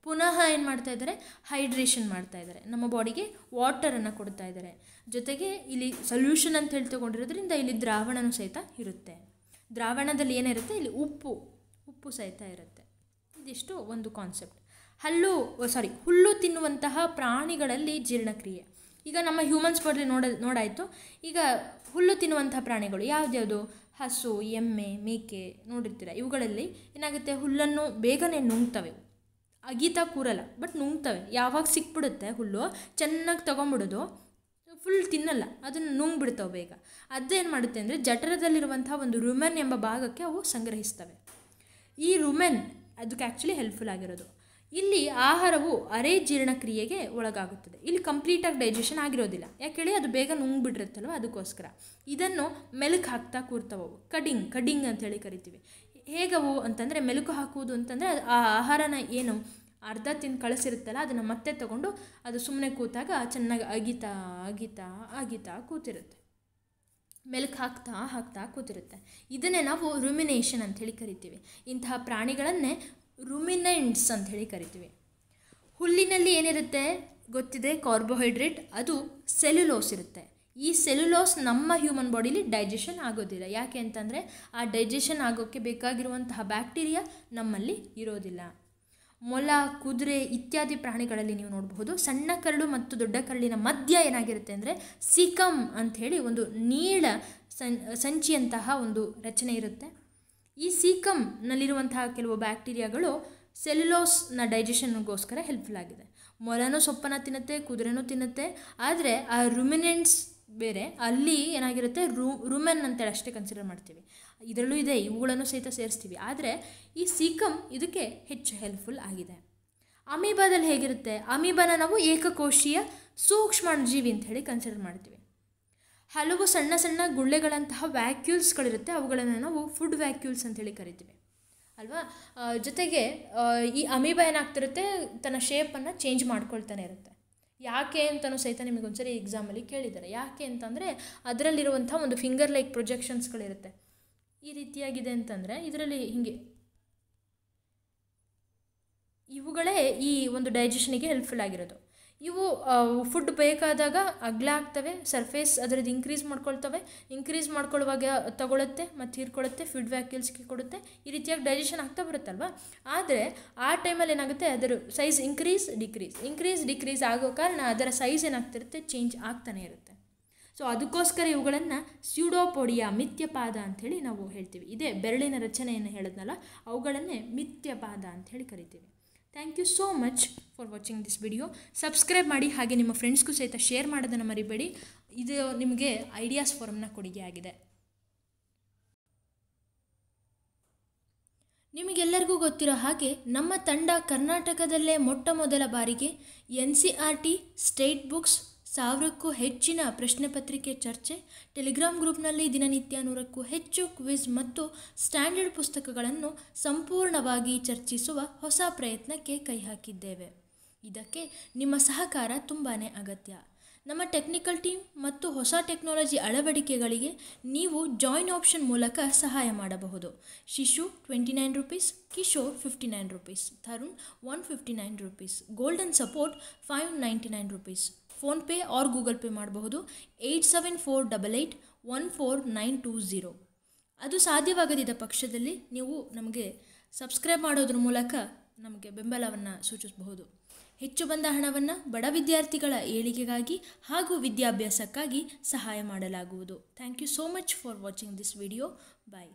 ಪುನಃ ಏನು ಮಾಡ್ತಾ ಇದ್ದಾರೆ ಹೈಡ್ರೇಷನ್ ಮಾಡ್ತಾ ಇದ್ದಾರೆ ನಮ್ಮ ಬಾಡಿಗೆ ವಾಟರನ್ನು ಕೊಡ್ತಾ ಇದ್ದಾರೆ ಜೊತೆಗೆ ಇಲ್ಲಿ ಸೊಲ್ಯೂಷನ್ ಅಂತ ಹೇಳಿ ತಗೊಂಡಿರೋದ್ರಿಂದ ಇಲ್ಲಿ ದ್ರಾವಣನೂ ಸಹಿತ ಇರುತ್ತೆ ದ್ರಾವಣದಲ್ಲಿ ಏನಿರುತ್ತೆ ಇಲ್ಲಿ ಉಪ್ಪು ಉಪ್ಪು ಸಹಿತ ಇರುತ್ತೆ ಇದಿಷ್ಟು ಒಂದು ಕಾನ್ಸೆಪ್ಟ್ ಹಲ್ಲು ಸಾರಿ ಹುಲ್ಲು ತಿನ್ನುವಂತಹ ಪ್ರಾಣಿಗಳಲ್ಲಿ ಜೀರ್ಣಕ್ರಿಯೆ ಈಗ ನಮ್ಮ ಹ್ಯೂಮನ್ಸ್ ಬಾಡಿ ನೋಡ ನೋಡಾಯಿತು ಈಗ ಹುಲ್ಲು ತಿನ್ನುವಂತಹ ಪ್ರಾಣಿಗಳು ಯಾವುದ್ಯಾವುದು ಹಸು ಎಮ್ಮೆ ಮೇಕೆ ನೋಡಿರ್ತೀರ ಇವುಗಳಲ್ಲಿ ಏನಾಗುತ್ತೆ ಹುಲ್ಲನ್ನು ಬೇಗನೆ ನುಂಗ್ತವೆ ಅಗೀತಾ ಕೂರಲ್ಲ ಬಟ್ ನುಂಗ್ತವೆ ಯಾವಾಗ ಸಿಕ್ಬಿಡುತ್ತೆ ಹುಲ್ಲು ಚೆನ್ನಾಗಿ ತೊಗೊಂಬಿಡೋದು ಫುಲ್ ತಿನ್ನಲ್ಲ ಅದನ್ನು ನುಂಗ್ಬಿಡ್ತಾವೆ ಬೇಗ ಅದೇನು ಮಾಡುತ್ತೆ ಅಂದರೆ ಜಠರದಲ್ಲಿರುವಂಥ ಒಂದು ರುಮೆನ್ ಎಂಬ ಭಾಗಕ್ಕೆ ಅವು ಸಂಗ್ರಹಿಸ್ತವೆ ಈ ರುಮೆನ್ ಅದಕ್ಕೆ ಆ್ಯಕ್ಚುಲಿ ಹೆಲ್ಪ್ಫುಲ್ ಆಗಿರೋದು ಇಲ್ಲಿ ಆಹಾರವು ಅರೆ ಜೀರ್ಣಕ್ರಿಯೆಗೆ ಒಳಗಾಗುತ್ತದೆ ಇಲ್ಲಿ ಕಂಪ್ಲೀಟಾಗಿ ಡೈಜೆಷನ್ ಆಗಿರೋದಿಲ್ಲ ಹೇಳಿ ಅದು ಬೇಗ ನುಂಗ್ಬಿಟ್ಟಿರುತ್ತಲ್ವ ಅದಕ್ಕೋಸ್ಕರ ಇದನ್ನು ಮೆಲುಕು ಹಾಕ್ತಾ ಕೂರ್ತವವು ಕಡಿಂಗ್ ಕಡಿಂಗ್ ಅಂತ ಹೇಳಿ ಕರಿತೀವಿ ಹೇಗವು ಅಂತಂದರೆ ಮೆಲುಕು ಹಾಕುವುದು ಅಂತಂದರೆ ಆ ಆಹಾರನ ಏನು ಅರ್ಧ ತಿಂದು ಕಳಿಸಿರುತ್ತಲ್ಲ ಅದನ್ನು ಮತ್ತೆ ತಗೊಂಡು ಅದು ಸುಮ್ಮನೆ ಕೂತಾಗ ಚೆನ್ನಾಗಿ ಅಗಿತಾ ಅಗಿತಾ ಅಗಿತಾ ಕೂತಿರುತ್ತೆ ಮೆಲುಕು ಹಾಕ್ತಾ ಹಾಕ್ತಾ ಕೂತಿರುತ್ತೆ ಇದನ್ನೇ ನಾವು ರುಮಿನೇಷನ್ ಅಂತ ಹೇಳಿ ಕರಿತೀವಿ ಇಂತಹ ಪ್ರಾಣಿಗಳನ್ನೇ ರುಮಿನೆಂಟ್ಸ್ ಅಂತ ಹೇಳಿ ಕರಿತೀವಿ ಹುಲ್ಲಿನಲ್ಲಿ ಏನಿರುತ್ತೆ ಗೊತ್ತಿದೆ ಕಾರ್ಬೋಹೈಡ್ರೇಟ್ ಅದು ಸೆಲ್ಯುಲೋಸ್ ಇರುತ್ತೆ ಈ ಸೆಲ್ಯುಲೋಸ್ ನಮ್ಮ ಹ್ಯೂಮನ್ ಬಾಡಿಲಿ ಡೈಜೆಷನ್ ಆಗೋದಿಲ್ಲ ಯಾಕೆ ಅಂತಂದರೆ ಆ ಡೈಜೆಷನ್ ಆಗೋಕ್ಕೆ ಬೇಕಾಗಿರುವಂತಹ ಬ್ಯಾಕ್ಟೀರಿಯಾ ನಮ್ಮಲ್ಲಿ ಇರೋದಿಲ್ಲ ಮೊಲ ಕುದುರೆ ಇತ್ಯಾದಿ ಪ್ರಾಣಿಗಳಲ್ಲಿ ನೀವು ನೋಡಬಹುದು ಸಣ್ಣ ಕರಳು ಮತ್ತು ದೊಡ್ಡ ಕರಳಿನ ಮಧ್ಯ ಏನಾಗಿರುತ್ತೆ ಅಂದರೆ ಸಿಕಮ್ ಅಂಥೇಳಿ ಒಂದು ನೀಳ ಸಂ ಸಂಚಿಯಂತಹ ಒಂದು ರಚನೆ ಇರುತ್ತೆ ಈ ಸೀಕಮ್ನಲ್ಲಿರುವಂತಹ ಕೆಲವು ಬ್ಯಾಕ್ಟೀರಿಯಾಗಳು ಸೆಲ್ಯುಲೋಸ್ನ ಡೈಜೆಷನ್ಗೋಸ್ಕರ ಹೆಲ್ಪ್ಫುಲ್ ಆಗಿದೆ ಮೊಲನೂ ಸೊಪ್ಪನ್ನು ತಿನ್ನುತ್ತೆ ಕುದುರೆನೂ ತಿನ್ನುತ್ತೆ ಆದರೆ ಆ ರುಮಿನೆಂಟ್ಸ್ ಬೇರೆ ಅಲ್ಲಿ ಏನಾಗಿರುತ್ತೆ ರೂ ರೂಮೆನ್ ಅಂತೇಳಿ ಅಷ್ಟೇ ಕನ್ಸಿಡರ್ ಮಾಡ್ತೀವಿ ಇದರಲ್ಲೂ ಇದೆ ಇವುಗಳನ್ನು ಸಹಿತ ಸೇರಿಸ್ತೀವಿ ಆದರೆ ಈ ಸೀಕಮ್ ಇದಕ್ಕೆ ಹೆಚ್ಚು ಹೆಲ್ಪ್ಫುಲ್ ಆಗಿದೆ ಅಮೀಬಾದಲ್ಲಿ ಹೇಗಿರುತ್ತೆ ಅಮೀಬಾನ ನಾವು ಏಕಕೋಶೀಯ ಜೀವಿ ಅಂತ ಹೇಳಿ ಕನ್ಸಿಡರ್ ಮಾಡ್ತೀವಿ ಹಲವು ಸಣ್ಣ ಸಣ್ಣ ಗುಳ್ಳೆಗಳಂತಹ ವ್ಯಾಕ್ಯೂಲ್ಸ್ಗಳಿರುತ್ತೆ ಅವುಗಳನ್ನು ನಾವು ಫುಡ್ ವ್ಯಾಕ್ಯೂಲ್ಸ್ ಅಂತೇಳಿ ಕರಿತೀವಿ ಅಲ್ವಾ ಜೊತೆಗೆ ಈ ಅಮೀಬಾ ಏನಾಗ್ತಿರುತ್ತೆ ತನ್ನ ಶೇಪನ್ನು ಚೇಂಜ್ ಮಾಡ್ಕೊಳ್ತಾನೆ ಇರುತ್ತೆ ಯಾಕೆ ಅಂತಲೂ ಸಹಿತ ನಿಮಗೊಂದ್ಸರಿ ಎಕ್ಸಾಮಲ್ಲಿ ಕೇಳಿದ್ದಾರೆ ಯಾಕೆ ಅಂತಂದರೆ ಅದರಲ್ಲಿರುವಂಥ ಒಂದು ಫಿಂಗರ್ ಲೈಕ್ ಪ್ರೊಜೆಕ್ಷನ್ಸ್ಗಳಿರುತ್ತೆ ಈ ರೀತಿಯಾಗಿದೆ ಅಂತಂದರೆ ಇದರಲ್ಲಿ ಹಿಂಗೆ ಇವುಗಳೇ ಈ ಒಂದು ಡೈಜೆಷನಿಗೆ ಹೆಲ್ಪ್ಫುಲ್ ಆಗಿರೋದು ಇವು ಫುಡ್ ಬೇಕಾದಾಗ ಅಗಲ ಆಗ್ತವೆ ಸರ್ಫೇಸ್ ಅದರದ್ದು ಇನ್ಕ್ರೀಸ್ ಮಾಡ್ಕೊಳ್ತವೆ ಇನ್ಕ್ರೀಸ್ ಮಾಡ್ಕೊಳ್ಳುವಾಗ ತಗೊಳುತ್ತೆ ಮತ್ತು ಹೀರ್ಕೊಳ್ಳುತ್ತೆ ಫುಡ್ ವ್ಯಾಕ್ಯೂಲ್ಸ್ಗೆ ಕೊಡುತ್ತೆ ಈ ರೀತಿಯಾಗಿ ಡೈಜೆಷನ್ ಆಗ್ತಾ ಬರುತ್ತಲ್ವ ಆದರೆ ಆ ಟೈಮಲ್ಲಿ ಏನಾಗುತ್ತೆ ಅದರ size increase decrease increase decrease ಆಗೋ ಕಾರಣ ಅದರ ಸೈಜ್ ಏನಾಗ್ತಿರುತ್ತೆ ಚೇಂಜ್ ಆಗ್ತಾನೆ ಇರುತ್ತೆ ಸೊ ಅದಕ್ಕೋಸ್ಕರ ಇವುಗಳನ್ನು ಸ್ಯೂಡೋಪೊಡಿಯಾ ಮಿಥ್ಯಪಾದ ಅಂಥೇಳಿ ನಾವು ಹೇಳ್ತೀವಿ ಇದೇ ಬೆರಳಿನ ರಚನೆಯನ್ನು ಹೇಳಿದ್ನಲ್ಲ ಅವುಗಳನ್ನೇ ಮಿಥ್ಯಪಾದ ಅಂಥೇಳಿ ಕರಿತೀವಿ thank you so much for watching this video subscribe ಮಾಡಿ ಹಾಗೆ ನಿಮ್ಮ ಫ್ರೆಂಡ್ಸ್ಗೂ ಸಹಿತ ಶೇರ್ ಮಾಡೋದನ್ನು ಮರಿಬೇಡಿ ಇದು ನಿಮಗೆ ಐಡಿಯಾಸ್ ಫಾರಮ್ನ ಕೊಡುಗೆಯಾಗಿದೆ ನಿಮಗೆಲ್ಲರಿಗೂ ಗೊತ್ತಿರೋ ಹಾಗೆ ನಮ್ಮ ತಂಡ ಕರ್ನಾಟಕದಲ್ಲೇ ಮೊಟ್ಟ ಮೊದಲ ಬಾರಿಗೆ N C R T state books ಸಾವಿರಕ್ಕೂ ಹೆಚ್ಚಿನ ಪ್ರಶ್ನೆ ಪತ್ರಿಕೆ ಚರ್ಚೆ ಟೆಲಿಗ್ರಾಮ್ ಗ್ರೂಪ್ನಲ್ಲಿ ದಿನನಿತ್ಯ ನೂರಕ್ಕೂ ಹೆಚ್ಚು ಕ್ವಿಜ್ ಮತ್ತು ಸ್ಟ್ಯಾಂಡರ್ಡ್ ಪುಸ್ತಕಗಳನ್ನು ಸಂಪೂರ್ಣವಾಗಿ ಚರ್ಚಿಸುವ ಹೊಸ ಪ್ರಯತ್ನಕ್ಕೆ ಕೈ ಹಾಕಿದ್ದೇವೆ ಇದಕ್ಕೆ ನಿಮ್ಮ ಸಹಕಾರ ತುಂಬಾ ಅಗತ್ಯ ನಮ್ಮ ಟೆಕ್ನಿಕಲ್ ಟೀಮ್ ಮತ್ತು ಹೊಸ ಟೆಕ್ನಾಲಜಿ ಅಳವಡಿಕೆಗಳಿಗೆ ನೀವು ಜಾಯಿನ್ ಆಪ್ಷನ್ ಮೂಲಕ ಸಹಾಯ ಮಾಡಬಹುದು Shishu twenty nine rupees Kishore fifty nine rupees Tarun one fifty nine rupees golden support five ninety nine rupees PhonePe or Google Pay ಮಾಡಬಹುದು eight seven four double eight one four nine two zero ಅದು ಸಾಧ್ಯವಾಗದಿದ್ದ ಪಕ್ಷದಲ್ಲಿ ನೀವು ನಮಗೆ ಸಬ್ಸ್ಕ್ರೈಬ್ ಮಾಡೋದ್ರ ಮೂಲಕ ನಮಗೆ ಬೆಂಬಲವನ್ನು ಸೂಚಿಸಬಹುದು ಹೆಚ್ಚು ಬಂದ ಹಣವನ್ನು ಬಡ ವಿದ್ಯಾರ್ಥಿಗಳ ಏಳಿಗೆಗಾಗಿ ಹಾಗೂ ವಿದ್ಯಾಭ್ಯಾಸಕ್ಕಾಗಿ ಸಹಾಯ ಮಾಡಲಾಗುವುದು thank you so much for watching this video bye